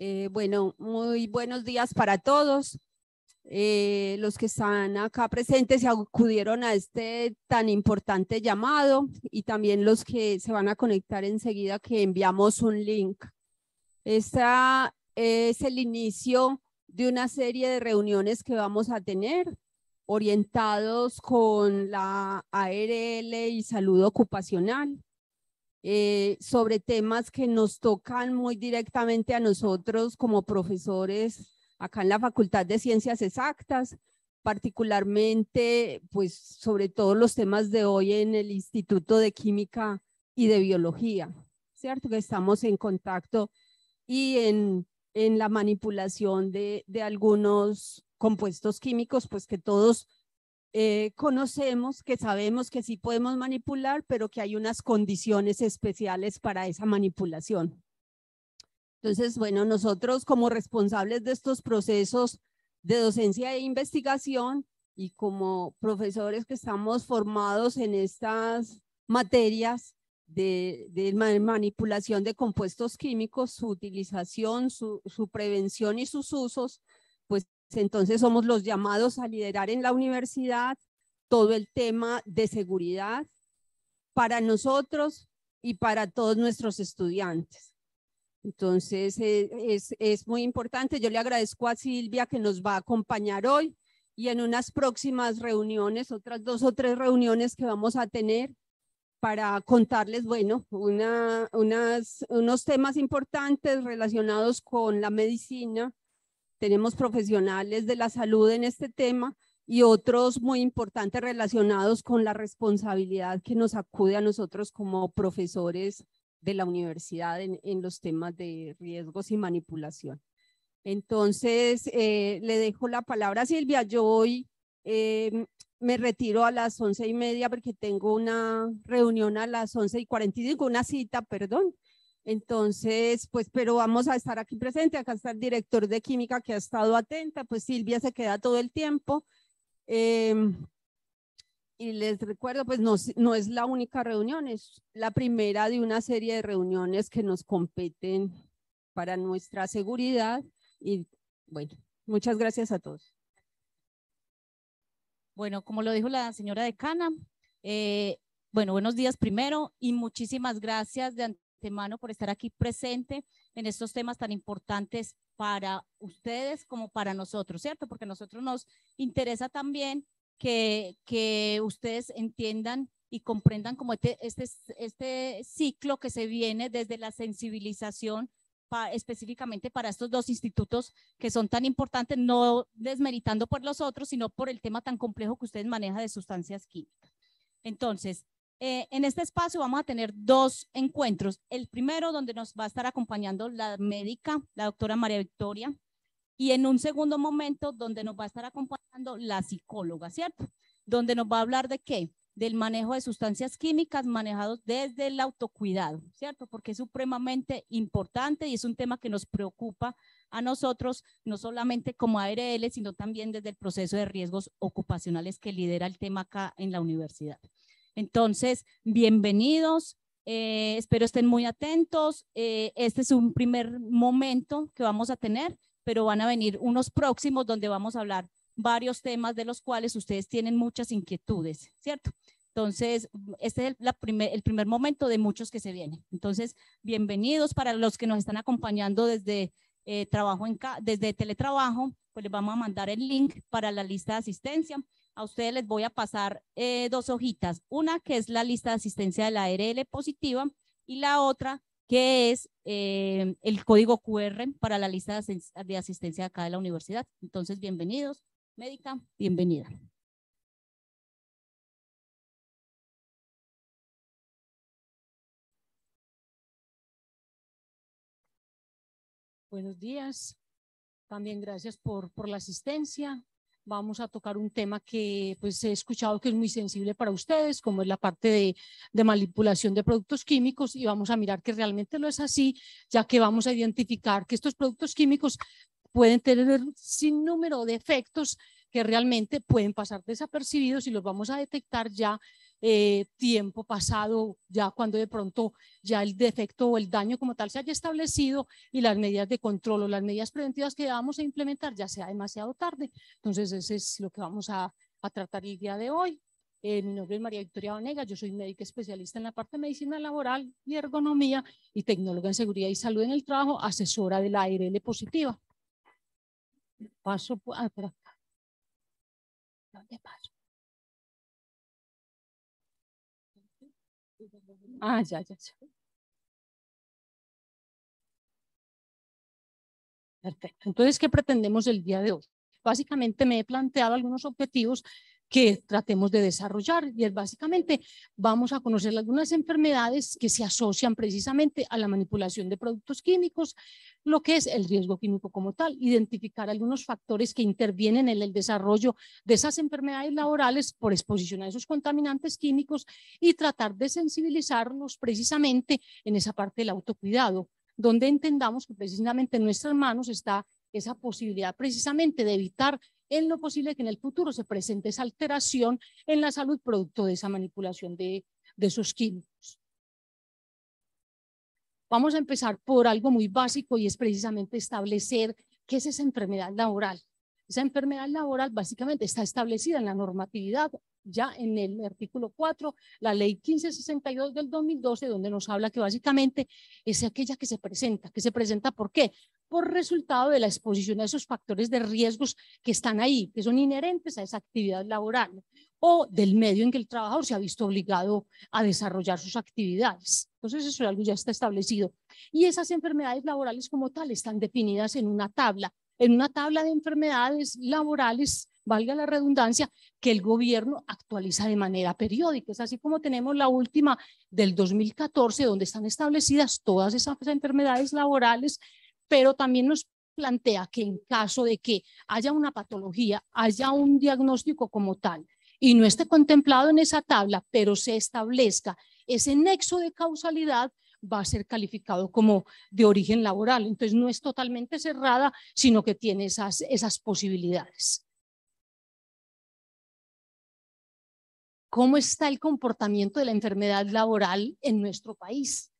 Eh, bueno, muy buenos días para todos. Eh, los que están acá presentes y acudieron a este tan importante llamado y también los que se van a conectar enseguida que enviamos un link. Este es el inicio de una serie de reuniones que vamos a tener orientados con la ARL y salud ocupacional. Eh, sobre temas que nos tocan muy directamente a nosotros como profesores acá en la Facultad de Ciencias Exactas, particularmente, pues sobre todos los temas de hoy en el Instituto de Química y de Biología, ¿cierto? Que estamos en contacto y en, la manipulación de, de algunos compuestos químicos, pues que todos eh, conocemos, que sabemos que sí podemos manipular, pero que hay unas condiciones especiales para esa manipulación. Entonces, bueno, nosotros como responsables de estos procesos de docencia e investigación y como profesores que estamos formados en estas materias de, manipulación de compuestos químicos, su utilización, su prevención y sus usos, entonces somos los llamados a liderar en la universidad todo el tema de seguridad para nosotros y para todos nuestros estudiantes. Entonces eh, es, muy importante. Yo le agradezco a Silvia que nos va a acompañar hoy y en unas próximas reuniones, otras dos o tres reuniones que vamos a tener para contarles, bueno, unas, unos temas importantes relacionados con la medicina tenemos profesionales de la salud en este tema y otros muy importantes relacionados con la responsabilidad que nos acude a nosotros como profesores de la universidad en, los temas de riesgos y manipulación. Entonces, eh, le dejo la palabra a Silvia. Yo hoy em, me retiro a las once y media porque tengo una reunión a las once y cuarenta y cinco, una cita, perdón. Entonces, pues, pero vamos a estar aquí presente. Acá está el director de química que ha estado atenta, pues Silvia se queda todo el tiempo. Em, y les recuerdo, pues no, no es la única reunión, es la primera de una serie de reuniones que nos competen para nuestra seguridad. Y bueno, muchas gracias a todos. Bueno, como lo dijo la señora decana, eh, bueno, buenos días primero y muchísimas gracias de Mano por estar aquí presente en estos temas tan importantes para ustedes como para nosotros, ¿cierto? Porque a nosotros nos interesa también que, que ustedes entiendan y comprendan como este, este, este ciclo que se viene desde la sensibilización específicamente para estos dos institutos que son tan importantes, no desmeritando por los otros, sino por el tema tan complejo que ustedes manejan de sustancias químicas. Entonces, eh, en este espacio vamos a tener dos encuentros. El primero, donde nos va a estar acompañando la médica, la doctora María Victoria, y en un segundo momento, donde nos va a estar acompañando la psicóloga, ¿cierto? Donde nos va a hablar de qué? Del manejo de sustancias químicas manejados desde el autocuidado, ¿cierto? Porque es supremamente importante y es un tema que nos preocupa a nosotros, no solamente como ARL, sino también desde el proceso de riesgos ocupacionales que lidera el tema acá en la universidad. Entonces, bienvenidos, eh, espero estén muy atentos. Eh, este es un primer momento que vamos a tener, pero van a venir unos próximos donde vamos a hablar varios temas de los cuales ustedes tienen muchas inquietudes, ¿cierto? Entonces, este es el, primer, momento de muchos que se vienen. Entonces, bienvenidos para los que nos están acompañando desde, eh, trabajo desde teletrabajo, pues les vamos a mandar el link para la lista de asistencia. A ustedes les voy a pasar eh, dos hojitas, una que es la lista de asistencia de la ARL positiva y la otra que es eh, el código QR para la lista de asistencia acá de la universidad. Entonces, bienvenidos, médica, bienvenida. Buenos días. También gracias por, por la asistencia. Vamos a tocar un tema que pues, he escuchado que es muy sensible para ustedes, como es la parte de, de manipulación de productos químicos, y vamos a mirar que realmente no es así, ya que vamos a identificar que estos productos químicos pueden tener sin número de efectos que realmente pueden pasar desapercibidos y los vamos a detectar ya eh, tiempo pasado, ya cuando de pronto ya el defecto o el daño como tal se haya establecido y las medidas de control o las medidas preventivas que vamos a implementar ya sea demasiado tarde. Entonces, ese es lo que vamos a, tratar el día de hoy. Eh, mi nombre es María Victoria Onega, yo soy médica especialista en la parte de medicina laboral y ergonomía y tecnóloga en seguridad y salud en el trabajo, asesora de la ARL positiva. Paso a, por ¿Dónde Ah, ya, ya, ya. Perfecto. Entonces, ¿qué pretendemos el día de hoy? Básicamente me he planteado algunos objetivos que tratemos de desarrollar. Y es básicamente, vamos a conocer algunas enfermedades que se asocian precisamente a la manipulación de productos químicos, lo que es el riesgo químico como tal, identificar algunos factores que intervienen en el desarrollo de esas enfermedades laborales por exposición a esos contaminantes químicos y tratar de sensibilizarnos precisamente en esa parte del autocuidado, donde entendamos que precisamente en nuestras manos está esa posibilidad precisamente de evitar en lo posible que en el futuro se presente esa alteración en la salud producto de esa manipulación de, de esos químicos. Vamos a empezar por algo muy básico y es precisamente establecer qué es esa enfermedad laboral. Esa enfermedad laboral básicamente está establecida en la normatividad, ya en el artículo 4, la ley 1562 del 2012, donde nos habla que básicamente es aquella que se presenta. ¿Que se presenta por qué? por resultado de la exposición a esos factores de riesgos que están ahí, que son inherentes a esa actividad laboral o del medio en que el trabajador se ha visto obligado a desarrollar sus actividades. Entonces, eso algo ya está establecido. Y esas enfermedades laborales como tal están definidas en una tabla, en una tabla de enfermedades laborales, valga la redundancia, que el gobierno actualiza de manera periódica. Es así como tenemos la última del 2014, donde están establecidas todas esas enfermedades laborales pero también nos plantea que en caso de que haya una patología, haya un diagnóstico como tal y no esté contemplado en esa tabla, pero se establezca ese nexo de causalidad, va a ser calificado como de origen laboral. Entonces no es totalmente cerrada, sino que tiene esas, posibilidades. ¿Cómo está el comportamiento de la enfermedad laboral en nuestro país?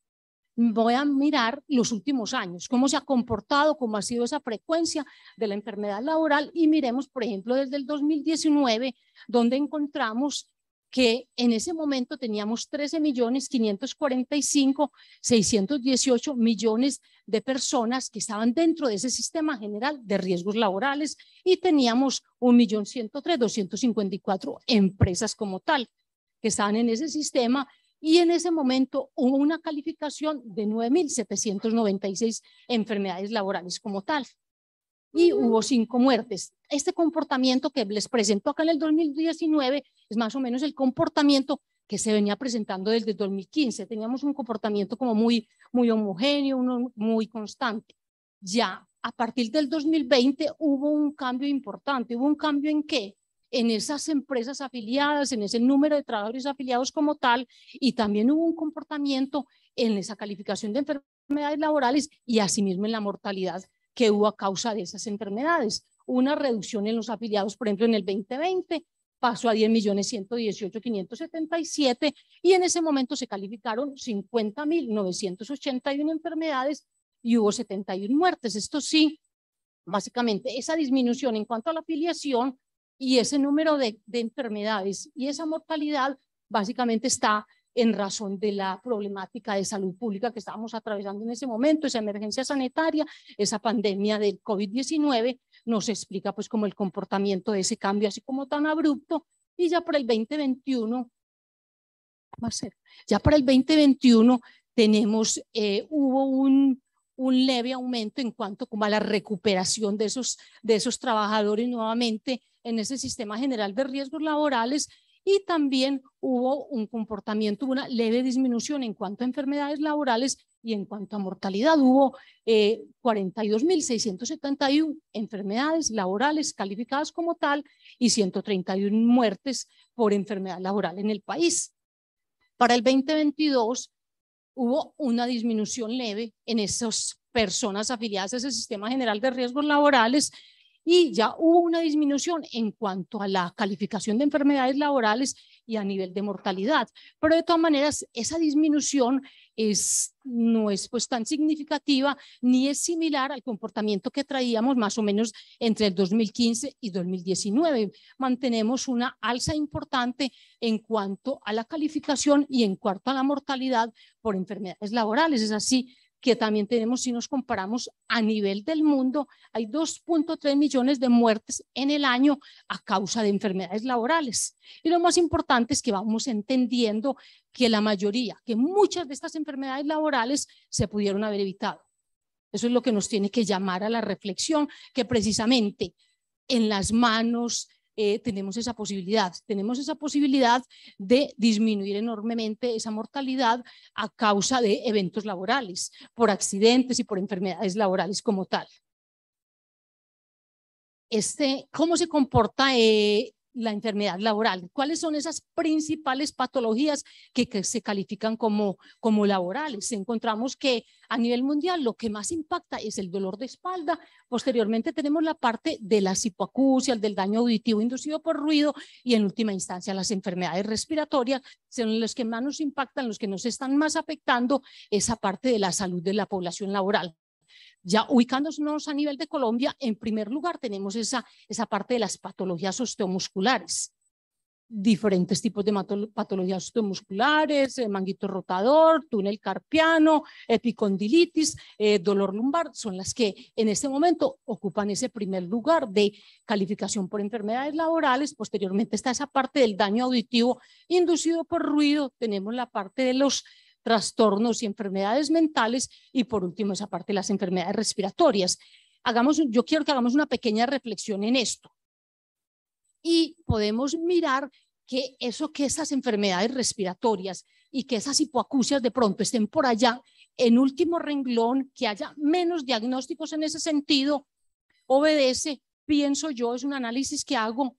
voy a mirar los últimos años, cómo se ha comportado, cómo ha sido esa frecuencia de la enfermedad laboral y miremos, por ejemplo, desde el 2019, donde encontramos que en ese momento teníamos 13.545.618 millones millones de personas que estaban dentro de ese sistema general de riesgos laborales y teníamos 1.103.254 empresas como tal que estaban en ese sistema y en ese momento hubo una calificación de 9.796 enfermedades laborales como tal. Y hubo cinco muertes. Este comportamiento que les presento acá en el 2019 es más o menos el comportamiento que se venía presentando desde 2015. Teníamos un comportamiento como muy, muy homogéneo, muy constante. Ya a partir del 2020 hubo un cambio importante. ¿Hubo un cambio en qué? en esas empresas afiliadas, en ese número de trabajadores afiliados como tal, y también hubo un comportamiento en esa calificación de enfermedades laborales y asimismo en la mortalidad que hubo a causa de esas enfermedades. Una reducción en los afiliados, por ejemplo, en el 2020 pasó a 10.118.577 y en ese momento se calificaron 50.981 enfermedades y hubo 71 muertes. Esto sí, básicamente esa disminución en cuanto a la afiliación y ese número de, enfermedades y esa mortalidad básicamente está en razón de la problemática de salud pública que estábamos atravesando en ese momento, esa emergencia sanitaria, esa pandemia del COVID-19, nos explica pues como el comportamiento de ese cambio así como tan abrupto y ya para el 2021, ser, ya para el 2021 tenemos, eh, hubo un, un leve aumento en cuanto como a la recuperación de esos, de esos trabajadores nuevamente en ese sistema general de riesgos laborales y también hubo un comportamiento, una leve disminución en cuanto a enfermedades laborales y en cuanto a mortalidad hubo 42.671 eh, enfermedades laborales calificadas como tal y 131 muertes por enfermedad laboral en el país. Para el 2022 hubo una disminución leve en esas personas afiliadas a ese sistema general de riesgos laborales y ya hubo una disminución en cuanto a la calificación de enfermedades laborales y a nivel de mortalidad. Pero de todas maneras, esa disminución es, no es pues tan significativa ni es similar al comportamiento que traíamos más o menos entre el 2015 y 2019. Mantenemos una alza importante en cuanto a la calificación y en cuanto a la mortalidad por enfermedades laborales. Es así que también tenemos si nos comparamos a nivel del mundo. Hay 2.3 millones de muertes en el año a causa de enfermedades laborales. Y lo más importante es que vamos entendiendo que la mayoría, que muchas de estas enfermedades laborales se pudieron haber evitado. Eso es lo que nos tiene que llamar a la reflexión, que precisamente en las manos, eh, tenemos esa posibilidad. Tenemos esa posibilidad de disminuir enormemente esa mortalidad a causa de eventos laborales, por accidentes y por enfermedades laborales como tal. Este, ¿Cómo se comporta eh, la enfermedad laboral. ¿Cuáles son esas principales patologías que, se califican como, como laborales? Encontramos que a nivel mundial lo que más impacta es el dolor de espalda. Posteriormente tenemos la parte de la hipoacusia, del daño auditivo inducido por ruido y en última instancia las enfermedades respiratorias son los que más nos impactan, los que nos están más afectando esa parte de la salud de la población laboral. Ya ubicándonos a nivel de Colombia, en primer lugar tenemos esa, esa parte de las patologías osteomusculares diferentes tipos de patologías osteomusculares, eh, manguito rotador, túnel carpiano, epicondilitis, eh, dolor lumbar, son las que en este momento ocupan ese primer lugar de calificación por enfermedades laborales. Posteriormente está esa parte del daño auditivo inducido por ruido, tenemos la parte de los trastornos y enfermedades mentales y por último esa parte las enfermedades respiratorias. Hagamos, yo quiero que hagamos una pequeña reflexión en esto y podemos mirar que eso que esas enfermedades respiratorias y que esas hipoacusias de pronto estén por allá en último renglón, que haya menos diagnósticos en ese sentido, obedece, pienso yo, es un análisis que hago.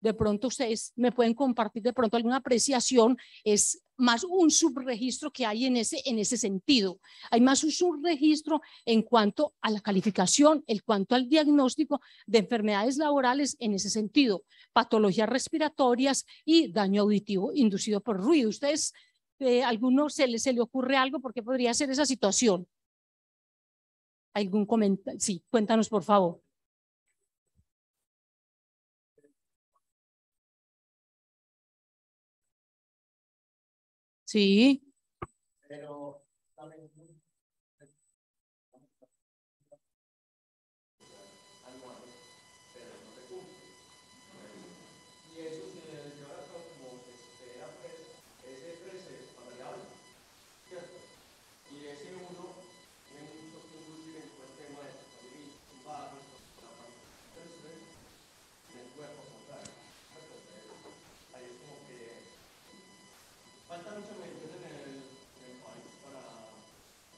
De pronto ustedes me pueden compartir de pronto alguna apreciación, es más un subregistro que hay en ese, en ese sentido. Hay más un subregistro en cuanto a la calificación, en cuanto al diagnóstico de enfermedades laborales en ese sentido, patologías respiratorias y daño auditivo inducido por ruido. ¿Ustedes, eh, alguno se le, se le ocurre algo? Porque podría ser esa situación. ¿Algún comentario? Sí, cuéntanos por favor. Sí. Pero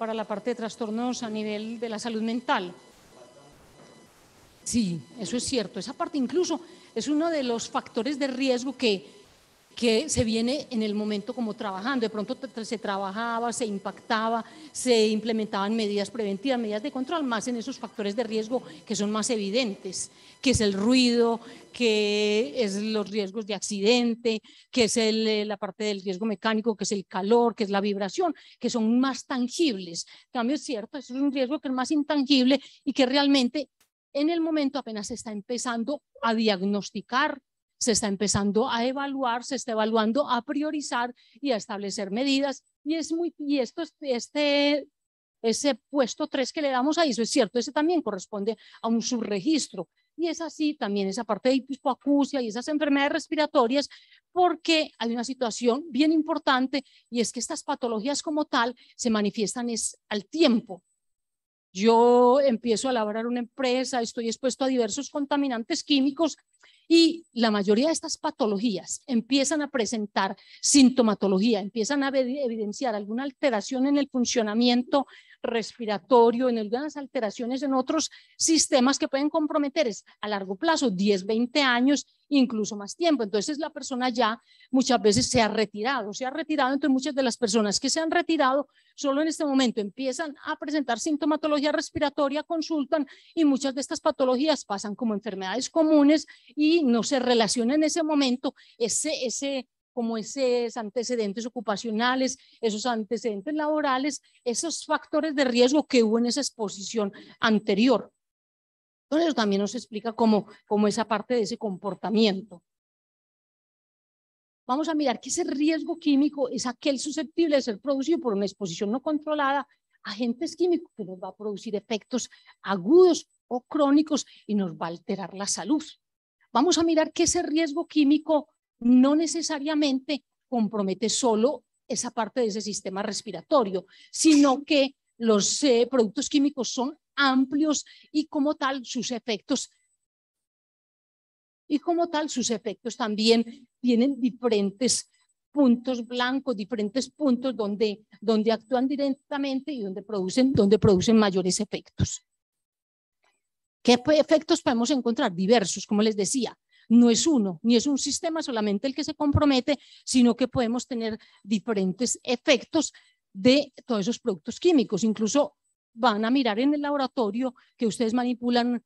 para la parte de trastornos a nivel de la salud mental. Sí, eso es cierto. Esa parte incluso es uno de los factores de riesgo que que se viene en el momento como trabajando. De pronto se trabajaba, se impactaba, se implementaban medidas preventivas, medidas de control, más en esos factores de riesgo que son más evidentes, que es el ruido, que es los riesgos de accidente, que es eh, la parte del riesgo mecánico, que es el calor, que es la vibración, que son más tangibles. Cambio es cierto, es un riesgo que es más intangible y que realmente en el momento apenas se está empezando a diagnosticar, se está empezando a evaluar, se está evaluando a priorizar y a establecer medidas. Y, es muy, y esto, este, ese puesto 3 que le damos a eso es cierto, ese también corresponde a un subregistro. Y es así también esa parte de hipoacusia y esas enfermedades respiratorias, porque hay una situación bien importante y es que estas patologías como tal se manifiestan es al tiempo, yo empiezo a labrar una empresa, estoy expuesto a diversos contaminantes químicos y la mayoría de estas patologías empiezan a presentar sintomatología, empiezan a evidenciar alguna alteración en el funcionamiento respiratorio, en algunas alteraciones en otros sistemas que pueden comprometer a largo plazo, 10, 20 años, incluso más tiempo. Entonces la persona ya muchas veces se ha retirado, se ha retirado, entonces muchas de las personas que se han retirado solo en este momento empiezan a presentar sintomatología respiratoria, consultan y muchas de estas patologías pasan como enfermedades comunes y no se relaciona en ese momento ese, ese como esos antecedentes ocupacionales, esos antecedentes laborales, esos factores de riesgo que hubo en esa exposición anterior. Entonces eso también nos explica cómo esa parte de ese comportamiento. Vamos a mirar que ese riesgo químico es aquel susceptible de ser producido por una exposición no controlada a agentes químicos que nos va a producir efectos agudos o crónicos y nos va a alterar la salud. Vamos a mirar que ese riesgo químico no necesariamente compromete solo esa parte de ese sistema respiratorio, sino que los productos químicos son amplios y como tal sus efectos y como tal sus efectos también tienen diferentes puntos blancos, diferentes puntos donde, donde actúan directamente y donde producen, donde producen mayores efectos. ¿Qué efectos podemos encontrar? Diversos, como les decía. No es uno, ni es un sistema solamente el que se compromete, sino que podemos tener diferentes efectos de todos esos productos químicos. Incluso van a mirar en el laboratorio que ustedes manipulan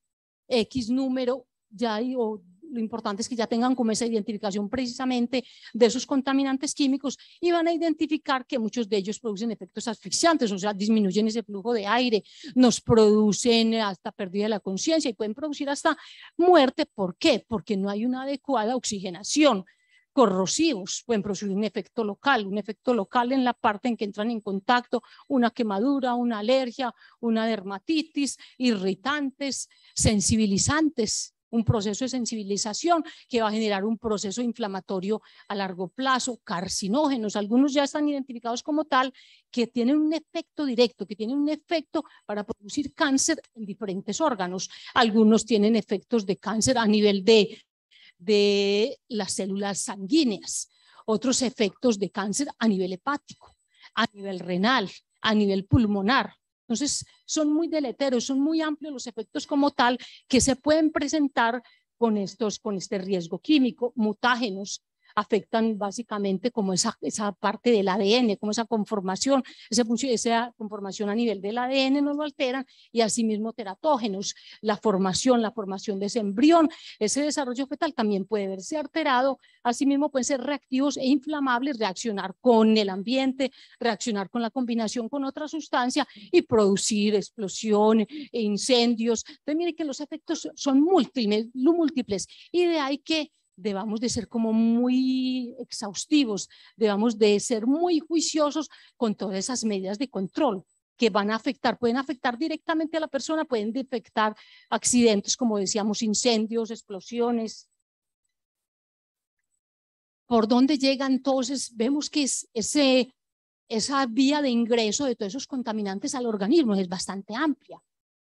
X número, ya lo importante es que ya tengan como esa identificación precisamente de esos contaminantes químicos y van a identificar que muchos de ellos producen efectos asfixiantes, o sea, disminuyen ese flujo de aire, nos producen hasta pérdida de la conciencia y pueden producir hasta muerte. ¿Por qué? Porque no hay una adecuada oxigenación corrosivos, pueden producir un efecto local, un efecto local en la parte en que entran en contacto, una quemadura, una alergia, una dermatitis, irritantes, sensibilizantes, un proceso de sensibilización que va a generar un proceso inflamatorio a largo plazo, carcinógenos, algunos ya están identificados como tal, que tienen un efecto directo, que tienen un efecto para producir cáncer en diferentes órganos. Algunos tienen efectos de cáncer a nivel de de las células sanguíneas, otros efectos de cáncer a nivel hepático, a nivel renal, a nivel pulmonar. Entonces, son muy deleteros, son muy amplios los efectos como tal que se pueden presentar con, estos, con este riesgo químico, mutágenos afectan básicamente como esa, esa parte del ADN, como esa conformación, esa, esa conformación a nivel del ADN no lo alteran y asimismo teratógenos, la formación, la formación de ese embrión, ese desarrollo fetal también puede verse alterado, asimismo pueden ser reactivos e inflamables, reaccionar con el ambiente, reaccionar con la combinación con otra sustancia y producir explosiones e incendios. Entonces, que los efectos son múltiples, múltiples y de ahí que debamos de ser como muy exhaustivos, debamos de ser muy juiciosos con todas esas medidas de control que van a afectar, pueden afectar directamente a la persona, pueden afectar accidentes, como decíamos, incendios, explosiones. ¿Por dónde llegan, entonces? Vemos que ese, esa vía de ingreso de todos esos contaminantes al organismo es bastante amplia.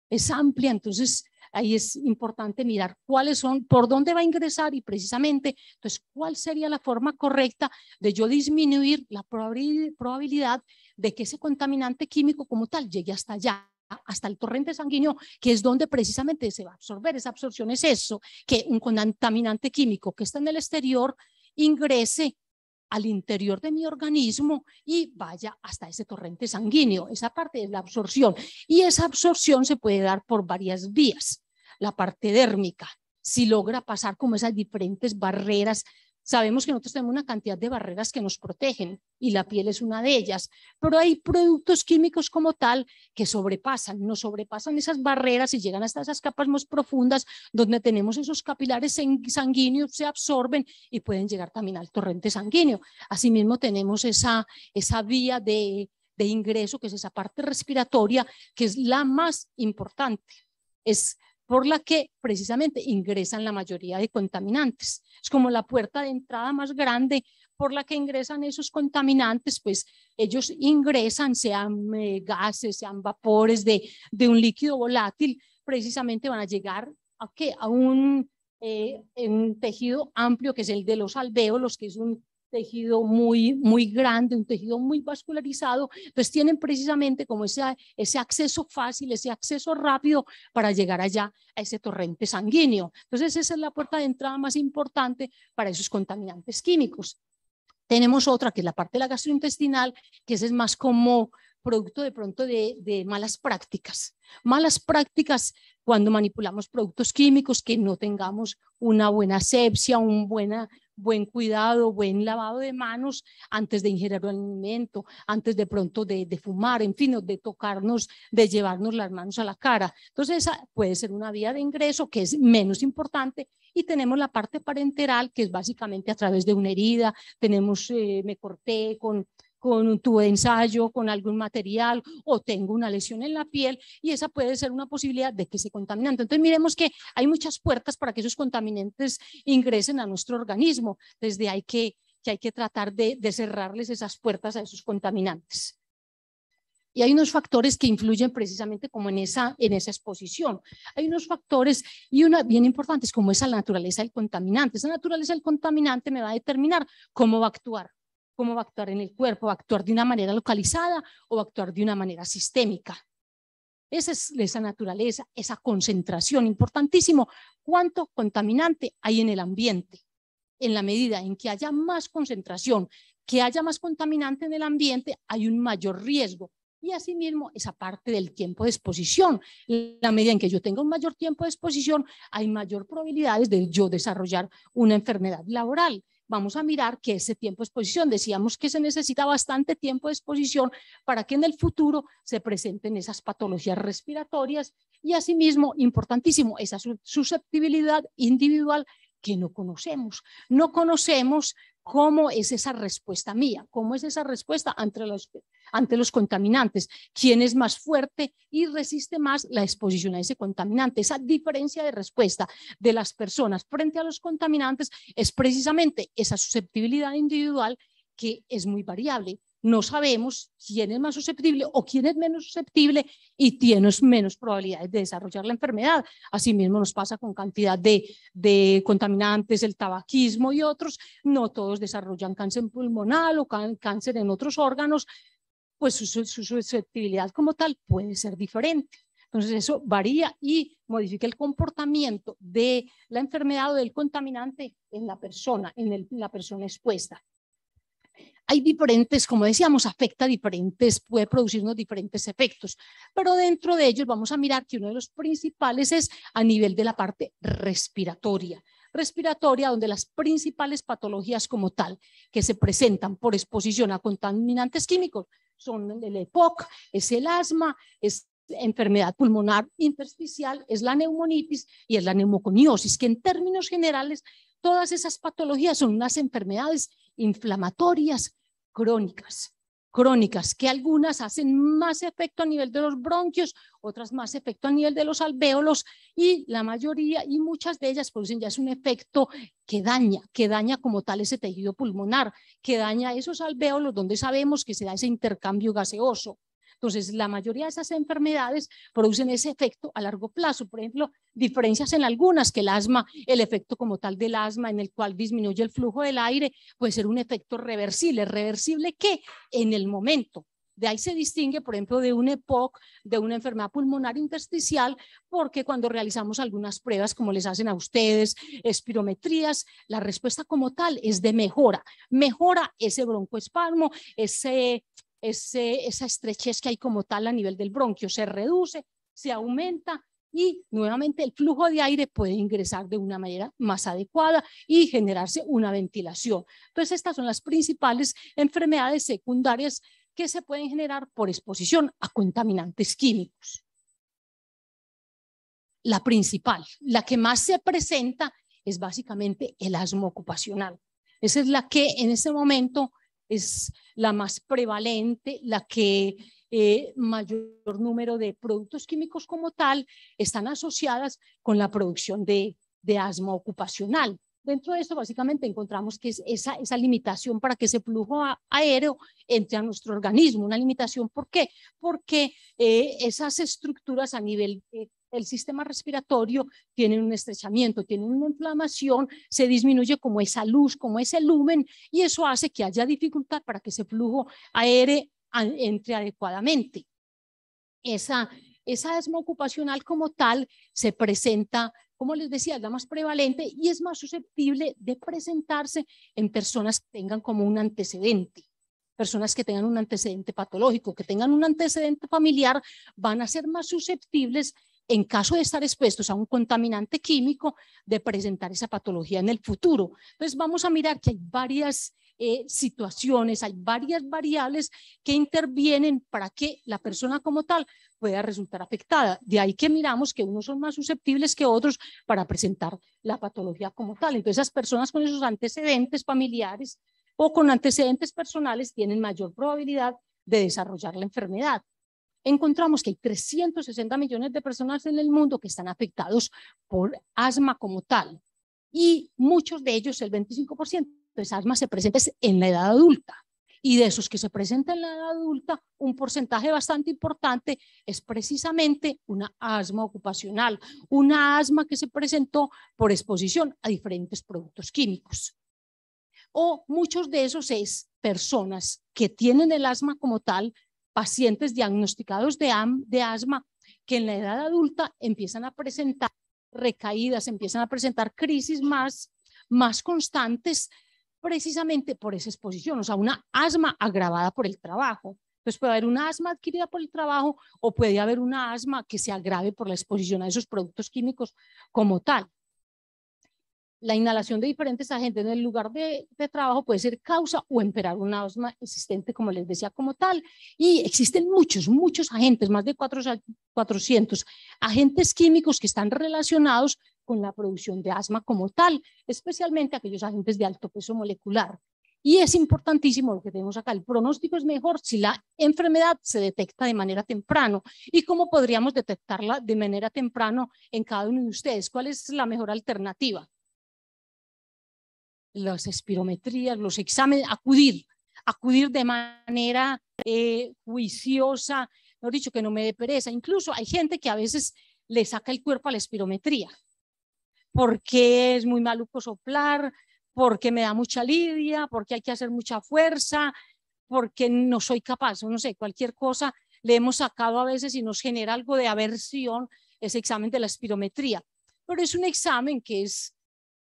Es amplia, entonces ahí es importante mirar cuáles son, por dónde va a ingresar y precisamente, entonces, cuál sería la forma correcta de yo disminuir la probabilidad de que ese contaminante químico como tal llegue hasta allá hasta el torrente sanguíneo, que es donde precisamente se va a absorber. Esa absorción es eso, que un contaminante químico que está en el exterior ingrese al interior de mi organismo y vaya hasta ese torrente sanguíneo. Esa parte es la absorción. Y esa absorción se puede dar por varias vías la parte dérmica, si logra pasar como esas diferentes barreras. Sabemos que nosotros tenemos una cantidad de barreras que nos protegen y la piel es una de ellas, pero hay productos químicos como tal que sobrepasan, nos sobrepasan esas barreras y llegan hasta esas capas más profundas donde tenemos esos capilares sanguíneos, se absorben y pueden llegar también al torrente sanguíneo. Asimismo tenemos esa, esa vía de, de ingreso, que es esa parte respiratoria, que es la más importante. Es por la que precisamente ingresan la mayoría de contaminantes. Es como la puerta de entrada más grande por la que ingresan esos contaminantes, pues ellos ingresan, sean eh, gases, sean vapores de, de, un líquido volátil, precisamente van a llegar a, ¿qué? a un, eh, un tejido amplio que es el de los alvéolos, que es un tejido muy, muy grande, un tejido muy vascularizado. Entonces tienen precisamente como ese, ese acceso fácil, ese acceso rápido para llegar allá a ese torrente sanguíneo. Entonces esa es la puerta de entrada más importante para esos contaminantes químicos. Tenemos otra que es la parte de la gastrointestinal, que es más como producto de pronto de, de, malas prácticas. Malas prácticas cuando manipulamos productos químicos, que no tengamos una buena asepsia, un buena, buen cuidado, buen lavado de manos antes de ingerir el alimento, antes de pronto de, fumar, en fin, de tocarnos, de llevarnos las manos a la cara. Entonces, esa puede ser una vía de ingreso que es menos importante y tenemos la parte parenteral que es básicamente a través de una herida, tenemos eh, me corté con con tu ensayo, con algún material o tengo una lesión en la piel y esa puede ser una posibilidad de que se contaminante. Entonces miremos que hay muchas puertas para que esos contaminantes ingresen a nuestro organismo. Desde hay que, hay que tratar de, cerrarles esas puertas a esos contaminantes. Y hay unos factores que influyen precisamente como en esa, en esa exposición. Hay unos factores y una bien importantes como es la naturaleza del contaminante. Esa naturaleza del contaminante me va a determinar cómo va a actuar cómo va a actuar en el cuerpo, va a actuar de una manera localizada o va a actuar de una manera sistémica. Esa es esa naturaleza, esa concentración, importantísimo, cuánto contaminante hay en el ambiente. En la medida en que haya más concentración, que haya más contaminante en el ambiente, hay un mayor riesgo. Y asimismo, esa parte del tiempo de exposición. En la medida en que yo tenga un mayor tiempo de exposición, hay mayor probabilidades de yo desarrollar una enfermedad laboral vamos a mirar que ese tiempo de exposición, decíamos que se necesita bastante tiempo de exposición para que en el futuro se presenten esas patologías respiratorias y asimismo, importantísimo, esa susceptibilidad individual que no conocemos. No conocemos cómo es esa respuesta mía, cómo es esa respuesta entre los ante los contaminantes, quién es más fuerte y resiste más la exposición a ese contaminante. Esa diferencia de respuesta de las personas frente a los contaminantes es precisamente esa susceptibilidad individual que es muy variable. No sabemos quién es más susceptible o quién es menos susceptible y tienes menos probabilidades de desarrollar la enfermedad. Asimismo nos pasa con cantidad de, de contaminantes, el tabaquismo y otros. No todos desarrollan cáncer pulmonar o cáncer en otros órganos, pues su, susceptibilidad como tal puede ser diferente. Entonces eso varía y modifica el comportamiento de la enfermedad o del contaminante en la persona, en la persona expuesta. Hay diferentes, como decíamos, afecta diferentes, puede producirnos diferentes efectos, pero dentro de ellos vamos a mirar que uno de los principales es a nivel de la parte respiratoria respiratoria, donde las principales patologías como tal que se presentan por exposición a contaminantes químicos son el EPOC, es el asma, es enfermedad pulmonar intersticial, es la neumonitis y es la neumoconiosis, que en términos generales todas esas patologías son unas enfermedades inflamatorias crónicas crónicas, que algunas hacen más efecto a nivel de los bronquios, otras más efecto a nivel de los alvéolos y la mayoría y muchas de ellas producen ya es un efecto que daña, que daña como tal ese tejido pulmonar, que daña esos alvéolos donde sabemos que se da ese intercambio gaseoso. Entonces, la mayoría de esas enfermedades producen ese efecto a largo plazo. Por ejemplo, diferencias en algunas, que el asma, el efecto como tal del asma, en el cual disminuye el flujo del aire, puede ser un efecto reversible. ¿Reversible que En el momento. De ahí se distingue, por ejemplo, de un EPOC, de una enfermedad pulmonar intersticial, porque cuando realizamos algunas pruebas, como les hacen a ustedes, espirometrías, la respuesta como tal es de mejora. Mejora ese broncoespasmo, ese ese, esa estrechez que hay como tal a nivel del bronquio se reduce, se aumenta y nuevamente el flujo de aire puede ingresar de una manera más adecuada y generarse una ventilación. Entonces, estas son las principales enfermedades secundarias que se pueden generar por exposición a contaminantes químicos. La principal, la que más se presenta es básicamente el asma ocupacional. Esa es la que en ese momento es la más prevalente, la que eh, mayor número de productos químicos como tal están asociadas con la producción de, de asma ocupacional. Dentro de esto, básicamente, encontramos que es esa, esa limitación para que ese flujo aéreo entre a nuestro organismo. Una limitación, ¿por qué? Porque eh, esas estructuras a nivel eh, el sistema respiratorio tiene un estrechamiento, tiene una inflamación, se disminuye como esa luz, como ese lumen, y eso hace que haya dificultad para que ese flujo aéreo entre adecuadamente. Esa, esa asma ocupacional como tal se presenta, como les decía, es la más prevalente y es más susceptible de presentarse en personas que tengan como un antecedente personas que tengan un antecedente patológico, que tengan un antecedente familiar, van a ser más susceptibles en caso de estar expuestos a un contaminante químico, de presentar esa patología en el futuro. Entonces vamos a mirar que hay varias eh, situaciones, hay varias variables que intervienen para que la persona como tal pueda resultar afectada. De ahí que miramos que unos son más susceptibles que otros para presentar la patología como tal. Entonces esas personas con esos antecedentes familiares o con antecedentes personales tienen mayor probabilidad de desarrollar la enfermedad encontramos que hay 360 millones de personas en el mundo que están afectados por asma como tal. Y muchos de ellos, el 25%, pues asma se presenta en la edad adulta. Y de esos que se presentan en la edad adulta, un porcentaje bastante importante es precisamente una asma ocupacional, una asma que se presentó por exposición a diferentes productos químicos. O muchos de esos es personas que tienen el asma como tal, pacientes diagnosticados de, AM, de asma que en la edad adulta empiezan a presentar recaídas, empiezan a presentar crisis más, más constantes precisamente por esa exposición, o sea, una asma agravada por el trabajo. Entonces puede haber una asma adquirida por el trabajo o puede haber una asma que se agrave por la exposición a esos productos químicos como tal la inhalación de diferentes agentes en el lugar de, trabajo puede ser causa o emperar una asma existente, como les decía, como tal. Y existen muchos, muchos agentes, más de 400 agentes químicos que están relacionados con la producción de asma como tal, especialmente aquellos agentes de alto peso molecular. Y es importantísimo lo que tenemos acá. El pronóstico es mejor si la enfermedad se detecta de manera temprano. ¿Y cómo podríamos detectarla de manera temprano en cada uno de ustedes? ¿Cuál es la mejor alternativa? las espirometrías, los exámenes, acudir, acudir de manera eh, juiciosa, no dicho que no me dé pereza. Incluso hay gente que a veces le saca el cuerpo a la espirometría, porque es muy maluco soplar, porque me da mucha lidia, porque hay que hacer mucha fuerza, porque no soy capaz, no sé, cualquier cosa le hemos sacado a veces y nos genera algo de aversión ese examen de la espirometría. Pero es un examen que es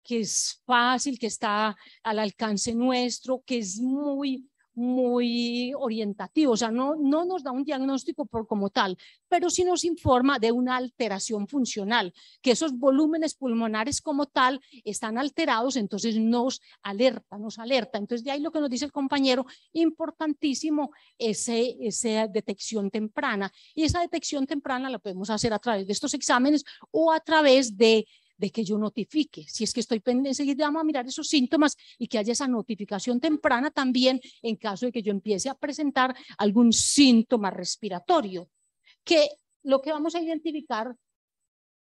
que es fácil, que está al alcance nuestro, que es muy muy orientativo, o sea, no, no nos da un diagnóstico por como tal, pero sí nos informa de una alteración funcional, que esos volúmenes pulmonares como tal están alterados, entonces nos alerta, nos alerta. Entonces, de ahí lo que nos dice el compañero, importantísimo ese, esa detección temprana. Y esa detección temprana la podemos hacer a través de estos exámenes o a través de de que yo notifique. Si es que estoy pendiente, vamos a mirar esos síntomas y que haya esa notificación temprana también en caso de que yo empiece a presentar algún síntoma respiratorio. Que lo que vamos a identificar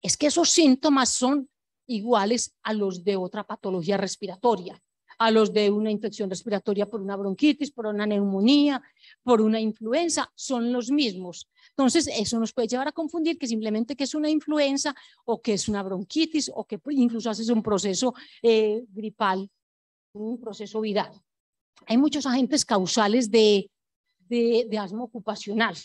es que esos síntomas son iguales a los de otra patología respiratoria a los de una infección respiratoria por una bronquitis, por una neumonía, por una influenza, son los mismos. Entonces, eso nos puede llevar a confundir que simplemente que es una influenza o que es una bronquitis o que incluso haces un proceso eh, gripal, un proceso viral. Hay muchos agentes causales de, de, asma ocupacional.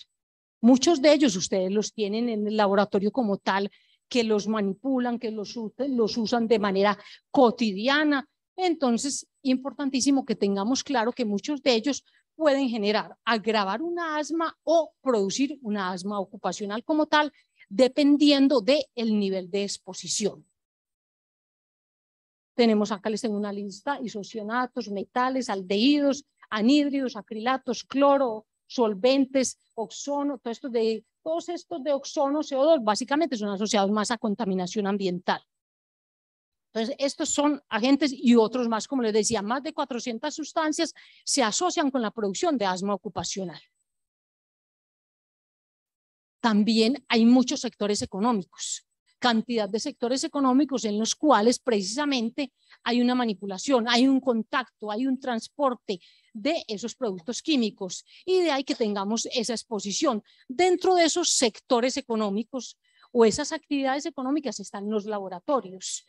Muchos de ellos ustedes los tienen en el laboratorio como tal, que los manipulan, que los, los usan de manera cotidiana, entonces, importantísimo que tengamos claro que muchos de ellos pueden generar, agravar una asma o producir una asma ocupacional como tal, dependiendo del nivel de exposición. Tenemos acá, les tengo una lista, isocionatos, metales, aldehídos, anhídridos, acrilatos, cloro, solventes, oxono, todo esto de, todos estos de oxono, CO2, básicamente son asociados más a contaminación ambiental. Entonces, estos son agentes y otros más, como les decía, más de 400 sustancias se asocian con la producción de asma ocupacional. También hay muchos sectores económicos, cantidad de sectores económicos en los cuales precisamente hay una manipulación, hay un contacto, hay un transporte de esos productos químicos y de ahí que tengamos esa exposición. Dentro de esos sectores económicos o esas actividades económicas están los laboratorios,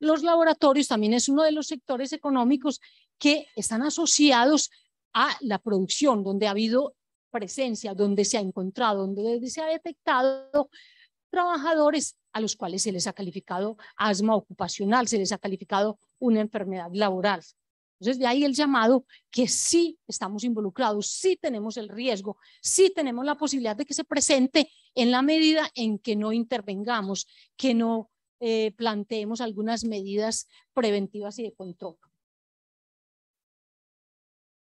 los laboratorios también es uno de los sectores económicos que están asociados a la producción, donde ha habido presencia, donde se ha encontrado, donde se ha detectado trabajadores a los cuales se les ha calificado asma ocupacional, se les ha calificado una enfermedad laboral. Entonces, de ahí el llamado que sí estamos involucrados, sí tenemos el riesgo, sí tenemos la posibilidad de que se presente en la medida en que no intervengamos, que no eh, planteemos algunas medidas preventivas y de control.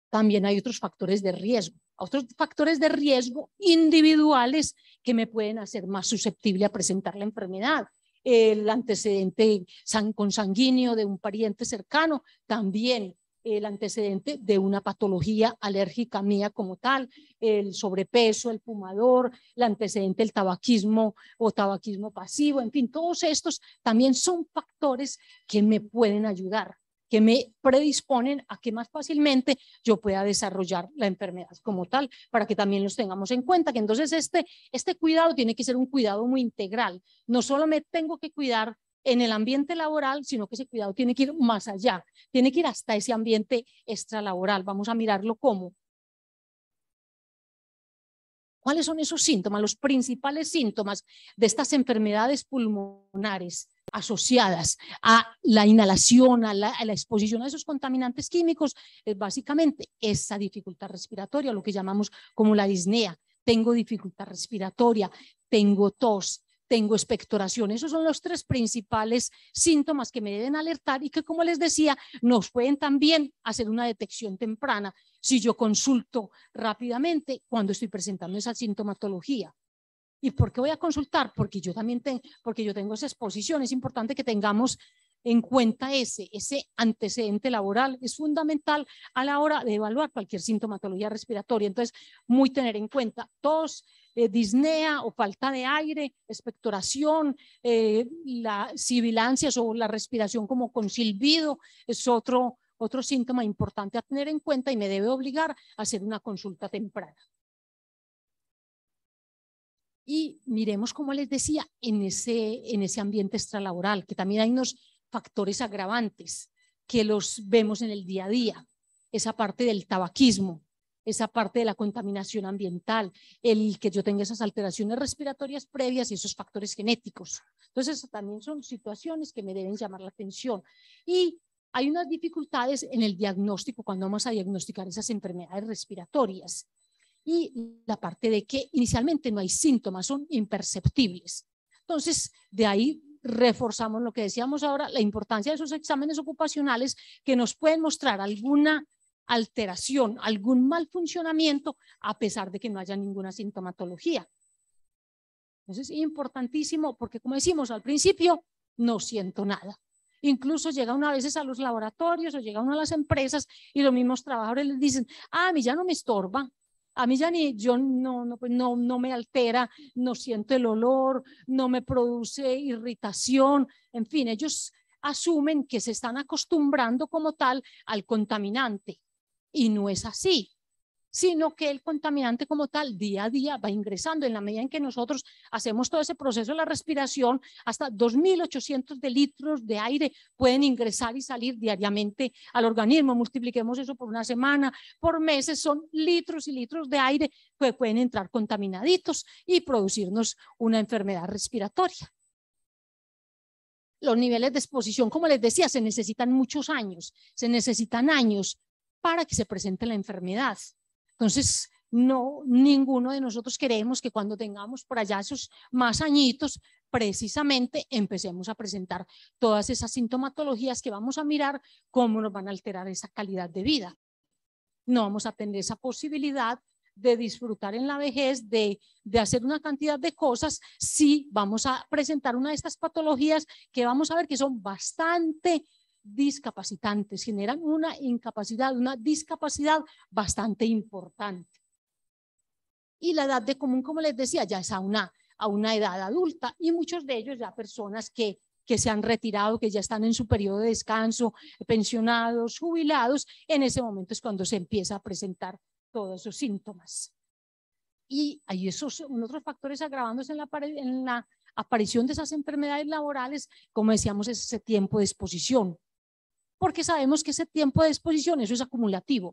También hay otros factores de riesgo, otros factores de riesgo individuales que me pueden hacer más susceptible a presentar la enfermedad el antecedente consanguíneo de un pariente cercano, también el antecedente de una patología alérgica mía como tal, el sobrepeso, el fumador, el antecedente del tabaquismo o tabaquismo pasivo, en fin, todos estos también son factores que me pueden ayudar, que me predisponen a que más fácilmente yo pueda desarrollar la enfermedad como tal, para que también los tengamos en cuenta, que entonces este, este cuidado tiene que ser un cuidado muy integral. No solo me tengo que cuidar en el ambiente laboral, sino que ese cuidado tiene que ir más allá, tiene que ir hasta ese ambiente extralaboral. Vamos a mirarlo cómo. ¿Cuáles son esos síntomas, los principales síntomas de estas enfermedades pulmonares asociadas a la inhalación, a la, exposición a esos contaminantes químicos? Es básicamente esa dificultad respiratoria, lo que llamamos como la disnea. Tengo dificultad respiratoria, tengo tos, tengo expectoración. Esos son los tres principales síntomas que me deben alertar y que, como les decía, nos pueden también hacer una detección temprana si yo consulto rápidamente cuando estoy presentando esa sintomatología. ¿Y por qué voy a consultar? Porque yo también tengo, porque yo tengo esa exposición. Es importante que tengamos en cuenta ese, ese antecedente laboral es fundamental a la hora de evaluar cualquier sintomatología respiratoria. Entonces, muy tener en cuenta tos, eh, disnea o falta de aire, expectoración, eh, la sibilancia sibilancias o la respiración como con silbido es otro, otro síntoma importante a tener en cuenta y me debe obligar a hacer una consulta temprana. Y miremos, como les decía, en ese, en ese ambiente extralaboral, que también hay nos factores agravantes que los vemos en el día a día, esa parte del tabaquismo, esa parte de la contaminación ambiental, el que yo tenga esas alteraciones respiratorias previas y esos factores genéticos. Entonces, también son situaciones que me deben llamar la atención. Y hay unas dificultades en el diagnóstico cuando vamos a diagnosticar esas enfermedades respiratorias. Y la parte de que inicialmente no hay síntomas, son imperceptibles. Entonces, de ahí reforzamos lo que decíamos ahora, la importancia de esos exámenes ocupacionales que nos pueden mostrar alguna alteración, algún mal funcionamiento, a pesar de que no haya ninguna sintomatología. Entonces, es importantísimo porque, como decimos al principio, no siento nada. Incluso llega una a veces a los laboratorios o llega uno a las empresas y los mismos trabajadores les dicen, ah, a mí ya no me estorba, a mí ya yo no, no, pues, no, no me altera, no siento el olor, no me produce irritación, en fin, ellos asumen que se están acostumbrando como tal al contaminante y no es así sino que el contaminante como tal día a día va ingresando en la medida en que nosotros hacemos todo ese proceso de la respiración, hasta 2.800 litros de aire pueden ingresar y salir diariamente al organismo. Multipliquemos eso por una semana, por meses, son litros y litros de aire que pueden entrar contaminaditos y producirnos una enfermedad respiratoria los niveles de exposición, como les decía, se necesitan muchos años, se necesitan años para que se presente la enfermedad. Entonces, no, ninguno de nosotros queremos que cuando tengamos por allá esos más añitos, precisamente empecemos a presentar todas esas sintomatologías que vamos a mirar cómo nos van a alterar esa calidad de vida. No vamos a tener esa posibilidad de disfrutar en la vejez, de, de, hacer una cantidad de cosas, si vamos a presentar una de estas patologías que vamos a ver que son bastante discapacitantes, generan una incapacidad, una discapacidad bastante importante. Y la edad de común, como les decía, ya es a una, a una edad adulta y muchos de ellos ya personas que que se han retirado, que ya están en su periodo de descanso, pensionados, jubilados, en ese momento es cuando se empieza a presentar todos esos síntomas. Y hay esos otros factores agravándose en la, en la aparición de esas enfermedades laborales, como decíamos, ese tiempo de exposición, porque sabemos que ese tiempo de exposición, eso es acumulativo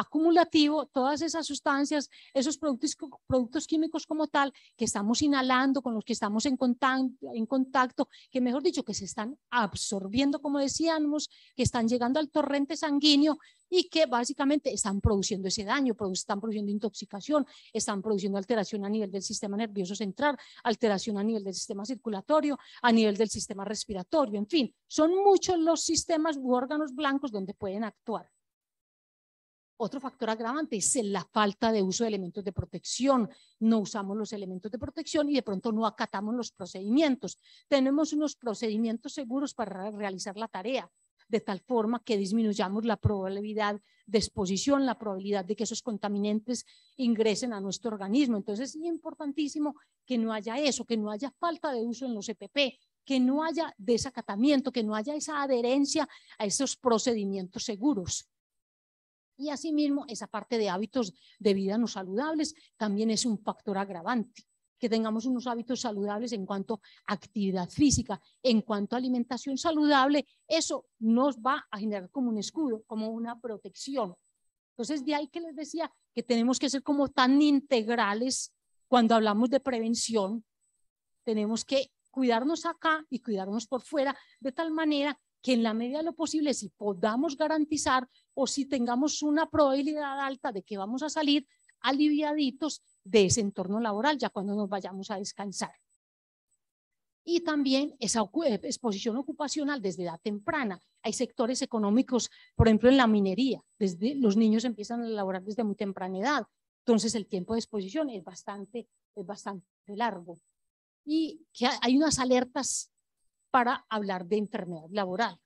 acumulativo todas esas sustancias, esos productos, productos químicos como tal que estamos inhalando, con los que estamos en contacto, en contacto, que mejor dicho, que se están absorbiendo, como decíamos, que están llegando al torrente sanguíneo y que básicamente están produciendo ese daño, están produciendo intoxicación, están produciendo alteración a nivel del sistema nervioso central, alteración a nivel del sistema circulatorio, a nivel del sistema respiratorio, en fin, son muchos los sistemas u órganos blancos donde pueden actuar. Otro factor agravante es la falta de uso de elementos de protección. No usamos los elementos de protección y de pronto no acatamos los procedimientos. Tenemos unos procedimientos seguros para realizar la tarea, de tal forma que disminuyamos la probabilidad de exposición, la probabilidad de que esos contaminantes ingresen a nuestro organismo. Entonces es importantísimo que no haya eso, que no haya falta de uso en los EPP, que no haya desacatamiento, que no haya esa adherencia a esos procedimientos seguros. Y asimismo, esa parte de hábitos de vida no saludables también es un factor agravante que tengamos unos hábitos saludables en cuanto a actividad física, en cuanto a alimentación saludable, eso nos va a generar como un escudo, como una protección. Entonces, de ahí que les decía que tenemos que ser como tan integrales cuando hablamos de prevención, tenemos que cuidarnos acá y cuidarnos por fuera, de tal manera que en la medida de lo posible, si podamos garantizar o si tengamos una probabilidad alta de que vamos a salir aliviaditos de ese entorno laboral ya cuando nos vayamos a descansar. Y también esa eh, exposición ocupacional desde edad temprana. Hay sectores económicos, por ejemplo, en la minería, desde los niños empiezan a laborar desde muy temprana edad. Entonces el tiempo de exposición es bastante, es bastante largo. Y que hay unas alertas para hablar de enfermedad laboral.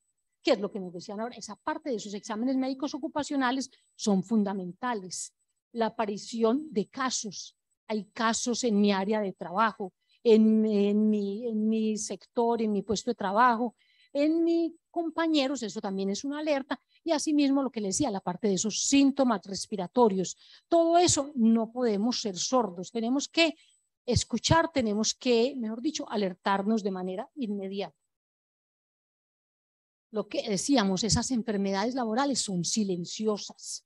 que es lo que nos decían ahora? Esa parte de esos exámenes médicos ocupacionales son fundamentales. La aparición de casos. Hay casos en mi área de trabajo, en, mi, sector, en mi puesto de trabajo, en mis compañeros. Eso también es una alerta y asimismo lo que le decía, la parte de esos síntomas respiratorios. Todo eso no podemos ser sordos, tenemos que escuchar, tenemos que, mejor dicho, alertarnos de manera inmediata. Lo que decíamos, esas enfermedades laborales son silenciosas,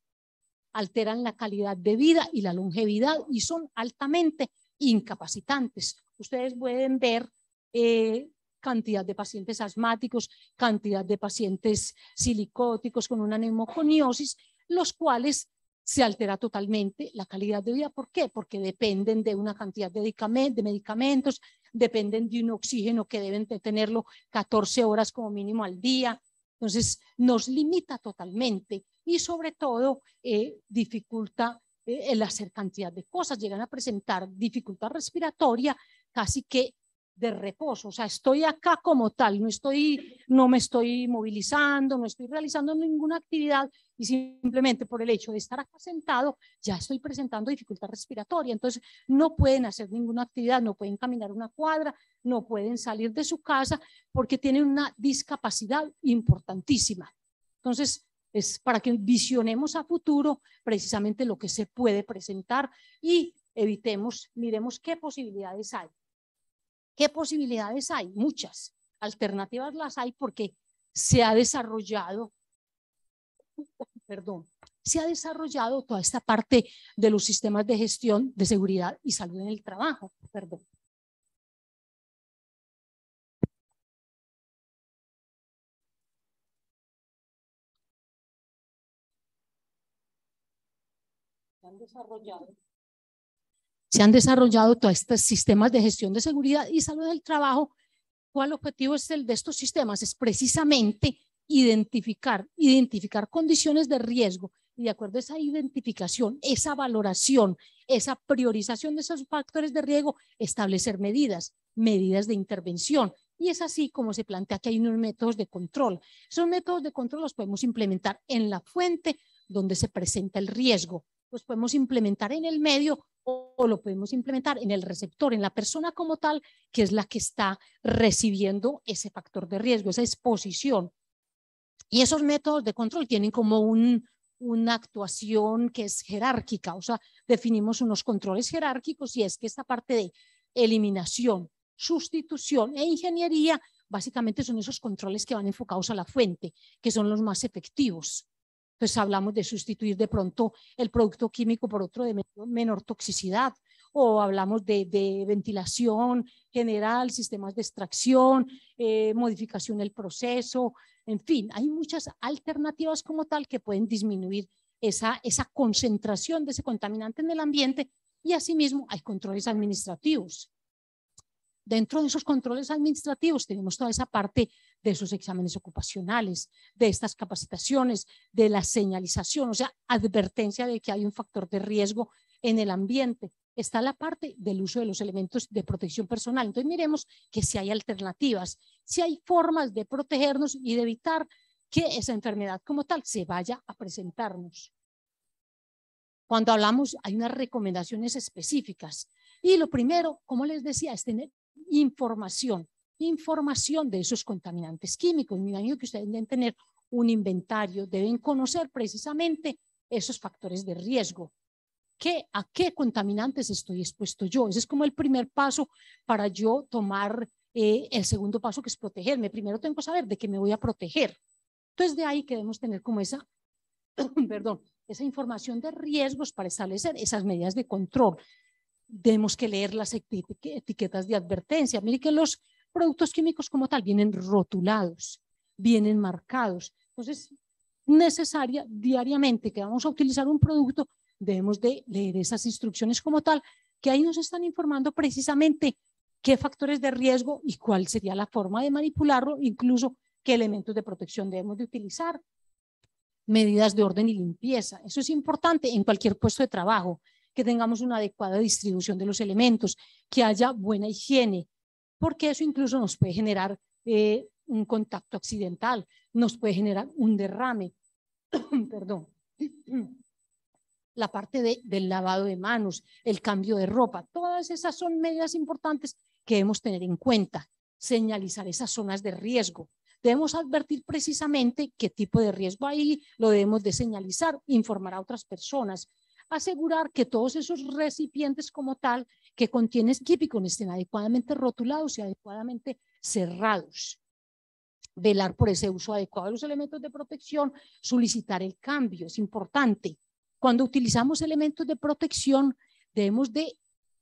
alteran la calidad de vida y la longevidad y son altamente incapacitantes. Ustedes pueden ver eh, cantidad de pacientes asmáticos, cantidad de pacientes silicóticos con una neumoconiosis, los cuales se altera totalmente la calidad de vida. ¿Por qué? Porque dependen de una cantidad de, medicamentos, dependen de un oxígeno que deben tenerlo 14 horas como mínimo al día. Entonces, nos limita totalmente y sobre todo eh, dificulta eh, el hacer cantidad de cosas. Llegan a presentar dificultad respiratoria casi que de reposo, o sea, estoy acá como tal, no estoy, no me estoy movilizando, no estoy realizando ninguna actividad, y simplemente por el hecho de estar acá sentado ya estoy presentando dificultad respiratoria. Entonces no pueden hacer ninguna actividad, no pueden caminar una cuadra, no pueden salir de su casa porque tienen una discapacidad importantísima. Entonces es para que visionemos a futuro precisamente lo que se puede presentar y evitemos, miremos qué posibilidades hay. ¿Qué posibilidades hay? Muchas. Alternativas las hay porque se ha desarrollado perdón, se ha desarrollado toda esta parte de los sistemas de gestión de seguridad y salud en el trabajo, perdón. Se han desarrollado se han desarrollado todos estos sistemas de gestión de seguridad y salud del trabajo. ¿Cuál objetivo es el de estos sistemas? Es precisamente identificar, identificar condiciones de riesgo y de acuerdo a esa identificación, esa valoración, esa priorización de esos factores de riesgo, establecer medidas, medidas de intervención. Y es así como se plantea que hay unos métodos de control. Esos métodos de control los podemos implementar en la fuente donde se presenta el riesgo, los podemos implementar en el medio o lo podemos implementar en el receptor, en la persona como tal, que es la que está recibiendo ese factor de riesgo, esa exposición y esos métodos de control tienen como una actuación que es jerárquica, o sea, definimos unos controles jerárquicos y es que esta parte de eliminación, sustitución e ingeniería básicamente son esos controles que van enfocados a la fuente, que son los más efectivos. Entonces hablamos de sustituir de pronto el producto químico por otro de menor toxicidad o hablamos de, ventilación general, sistemas de extracción, eh, modificación del proceso, en fin, hay muchas alternativas como tal que pueden disminuir esa, esa concentración de ese contaminante en el ambiente y asimismo hay controles administrativos dentro de esos controles administrativos tenemos toda esa parte de esos exámenes ocupacionales, de estas capacitaciones, de la señalización, o sea, advertencia de que hay un factor de riesgo en el ambiente está la parte del uso de los elementos de protección personal. Entonces miremos que si hay alternativas, si hay formas de protegernos y de evitar que esa enfermedad como tal se vaya a presentarnos. Cuando hablamos hay unas recomendaciones específicas y lo primero, como les decía, es tener información, información de esos contaminantes químicos. Me imagino que ustedes deben tener un inventario, deben conocer precisamente esos factores de riesgo qué, a qué contaminantes estoy expuesto yo. Ese es como el primer paso para yo tomar eh, el segundo paso, que es protegerme. Primero tengo que saber de qué me voy a proteger. Entonces, de ahí que debemos tener como esa, perdón, esa información de riesgos para establecer esas medidas de control. Debemos que leer las etiquetas de advertencia. Mire que los productos químicos como tal vienen rotulados, vienen marcados. Entonces, necesaria diariamente que vamos a utilizar un producto, debemos de leer esas instrucciones como tal, que ahí nos están informando precisamente qué factores de riesgo y cuál sería la forma de manipularlo, incluso qué elementos de protección debemos de utilizar, medidas de orden y limpieza. Eso es importante en cualquier puesto de trabajo, que tengamos una adecuada distribución de los elementos, que haya buena higiene, porque eso incluso nos puede generar eh, un contacto accidental, nos puede generar un derrame, perdón, la parte del lavado de manos, el cambio de ropa. Todas esas son medidas importantes que debemos tener en cuenta, señalizar esas zonas de riesgo. Debemos advertir precisamente qué tipo de riesgo hay, lo debemos de señalizar, informar a otras personas, asegurar que todos esos recipientes como tal que contienen químicos estén adecuadamente rotulados y adecuadamente cerrados. Velar por ese uso adecuado de los elementos de protección, solicitar el cambio, es importante. Cuando utilizamos elementos de protección, debemos de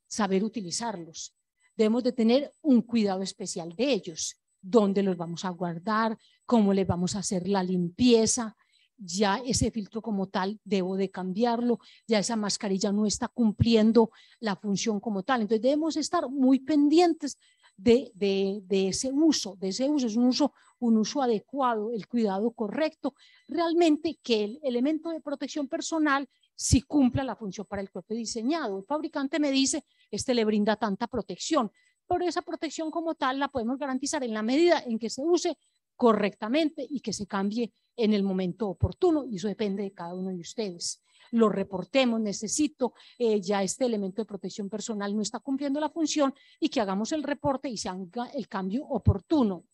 saber utilizarlos. Debemos de tener un cuidado especial de ellos, dónde los vamos a guardar, cómo le vamos a hacer la limpieza. Ya ese filtro como tal debo de cambiarlo, ya esa mascarilla no está cumpliendo la función como tal. Entonces debemos estar muy pendientes de, de ese uso, de ese uso. Es un uso un uso adecuado, el cuidado correcto, realmente que el elemento de protección personal si cumpla la función para el cuerpo diseñado. El fabricante me dice, este le brinda tanta protección, pero esa protección como tal la podemos garantizar en la medida en que se use correctamente y que se cambie en el momento oportuno, y eso depende de cada uno de ustedes. Lo reportemos, necesito, eh, ya este elemento de protección personal no está cumpliendo la función y que hagamos el reporte y se haga el cambio oportuno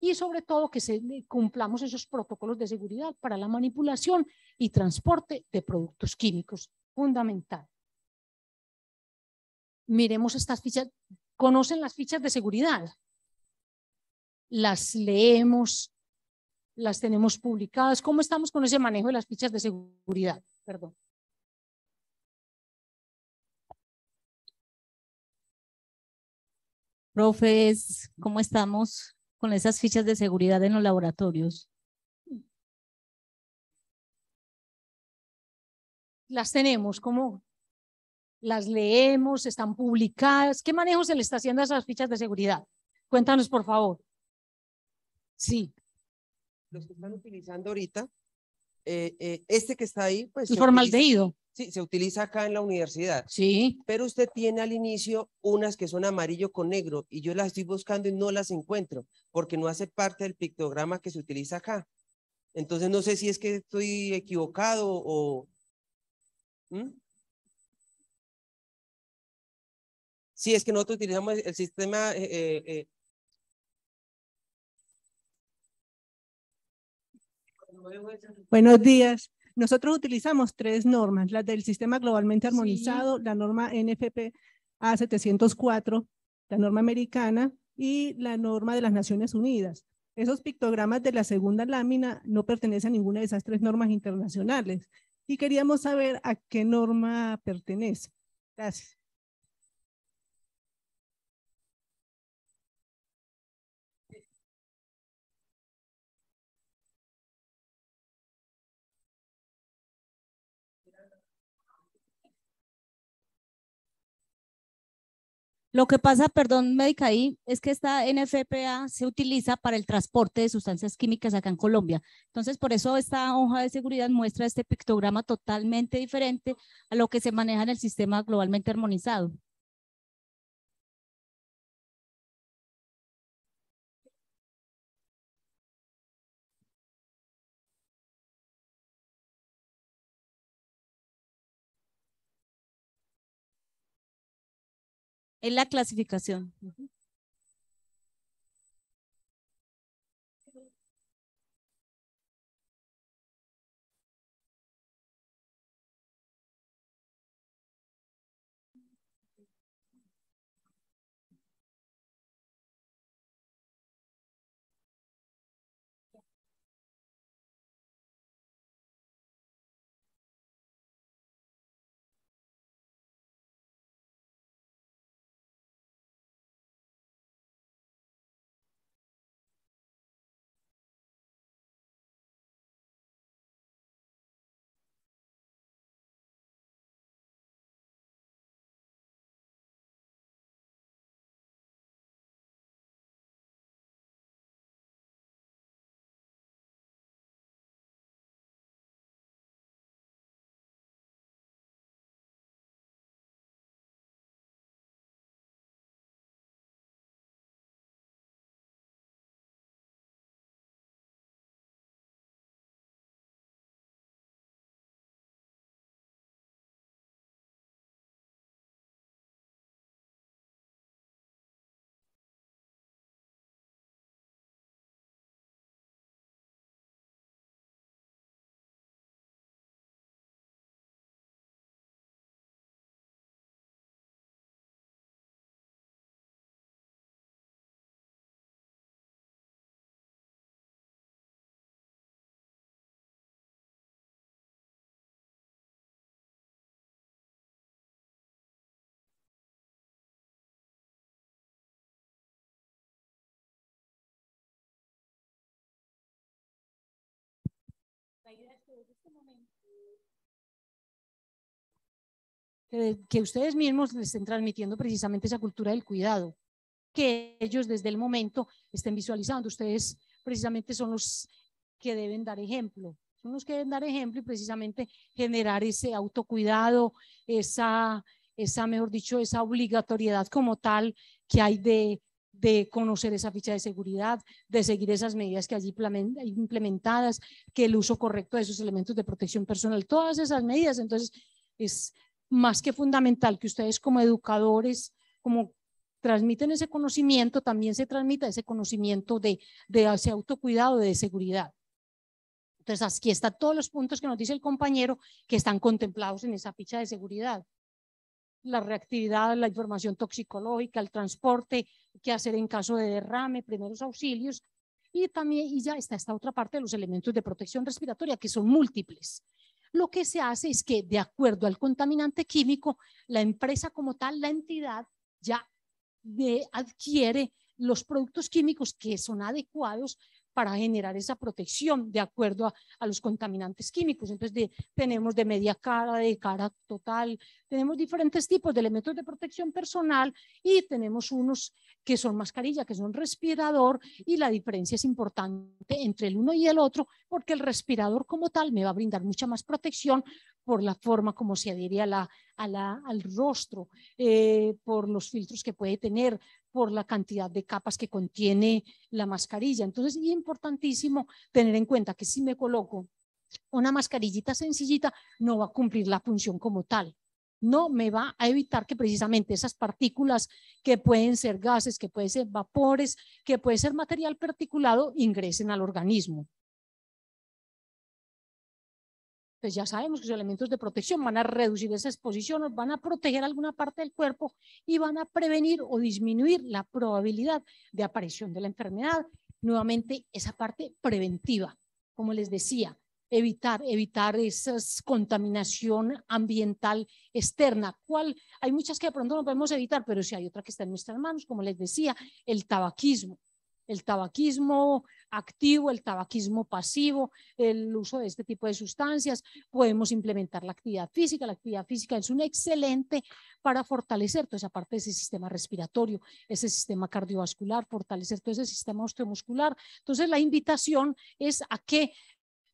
y sobre todo que cumplamos esos protocolos de seguridad para la manipulación y transporte de productos químicos, fundamental. Miremos estas fichas, conocen las fichas de seguridad, las leemos, las tenemos publicadas, ¿cómo estamos con ese manejo de las fichas de seguridad? Perdón. Profes, ¿cómo estamos? con esas fichas de seguridad en los laboratorios? Las tenemos, ¿cómo? Las leemos, están publicadas. ¿Qué manejo se le está haciendo a esas fichas de seguridad? Cuéntanos, por favor. Sí. Los que están utilizando ahorita, eh, eh, este que está ahí, pues. El de IDO. Sí, se utiliza acá en la universidad. Sí. Pero usted tiene al inicio unas que son amarillo con negro y yo las estoy buscando y no las encuentro porque no hace parte del pictograma que se utiliza acá. Entonces no sé si es que estoy equivocado o... ¿Mm? Sí, es que nosotros utilizamos el sistema... Eh, eh, eh. Buenos días. Nosotros utilizamos tres normas, las del sistema globalmente armonizado, la norma NFP A704, la norma americana y la norma de las Naciones Unidas. Esos pictogramas de la segunda lámina no pertenecen a ninguna de esas tres normas internacionales y queríamos saber a qué norma pertenece. Gracias. Lo que pasa, perdón, médica ahí, es que esta NFPA se utiliza para el transporte de sustancias químicas acá en Colombia. Entonces, por eso esta hoja de seguridad muestra este pictograma totalmente diferente a lo que se maneja en el sistema globalmente armonizado. En la clasificación. Este que ustedes mismos les estén transmitiendo precisamente esa cultura del cuidado, que ellos desde el momento estén visualizando. Ustedes precisamente son los que deben dar ejemplo, son los que deben dar ejemplo y precisamente generar ese autocuidado, esa, esa mejor dicho, esa obligatoriedad como tal que hay de de conocer esa ficha de seguridad, de seguir esas medidas que allí implementadas, que el uso correcto de esos elementos de protección personal, todas esas medidas. Entonces, es más que fundamental que ustedes como educadores, como transmiten ese conocimiento, también se transmita ese conocimiento de, de ese autocuidado, de seguridad. Entonces, aquí están todos los puntos que nos dice el compañero que están contemplados en esa ficha de seguridad la reactividad, la información toxicológica, el transporte, qué hacer en caso de derrame, primeros auxilios. Y también y ya está esta otra parte de los elementos de protección respiratoria, que son múltiples. Lo que se hace es que, de acuerdo al contaminante químico, la empresa como tal, la entidad, ya eh, adquiere los productos químicos que son adecuados para generar esa protección de acuerdo a, los contaminantes químicos. Entonces tenemos de media cara, de cara total, tenemos diferentes tipos de elementos de protección personal y tenemos unos que son mascarilla, que son respirador y la diferencia es importante entre el uno y el otro porque el respirador como tal me va a brindar mucha más protección por la forma como se adhiere al rostro, eh, por los filtros que puede tener, por la cantidad de capas que contiene la mascarilla. Entonces, es importantísimo tener en cuenta que si me coloco una mascarillita sencillita, no va a cumplir la función como tal. No me va a evitar que precisamente esas partículas que pueden ser gases, que pueden ser vapores, que puede ser material particulado, ingresen al organismo pues ya sabemos que los elementos de protección van a reducir esa exposición, van a proteger alguna parte del cuerpo y van a prevenir o disminuir la probabilidad de aparición de la enfermedad. Nuevamente, esa parte preventiva, como les decía, evitar, evitar esa contaminación ambiental externa. ¿Cuál? Hay muchas que de pronto no podemos evitar, pero si hay otra que está en nuestras manos, como les decía, el tabaquismo. El tabaquismo activo, el tabaquismo pasivo, el uso de este tipo de sustancias. Podemos implementar la actividad física. La actividad física es un excelente para fortalecer toda esa parte de ese sistema respiratorio, ese sistema cardiovascular, fortalecer todo ese sistema osteomuscular. Entonces, la invitación es a que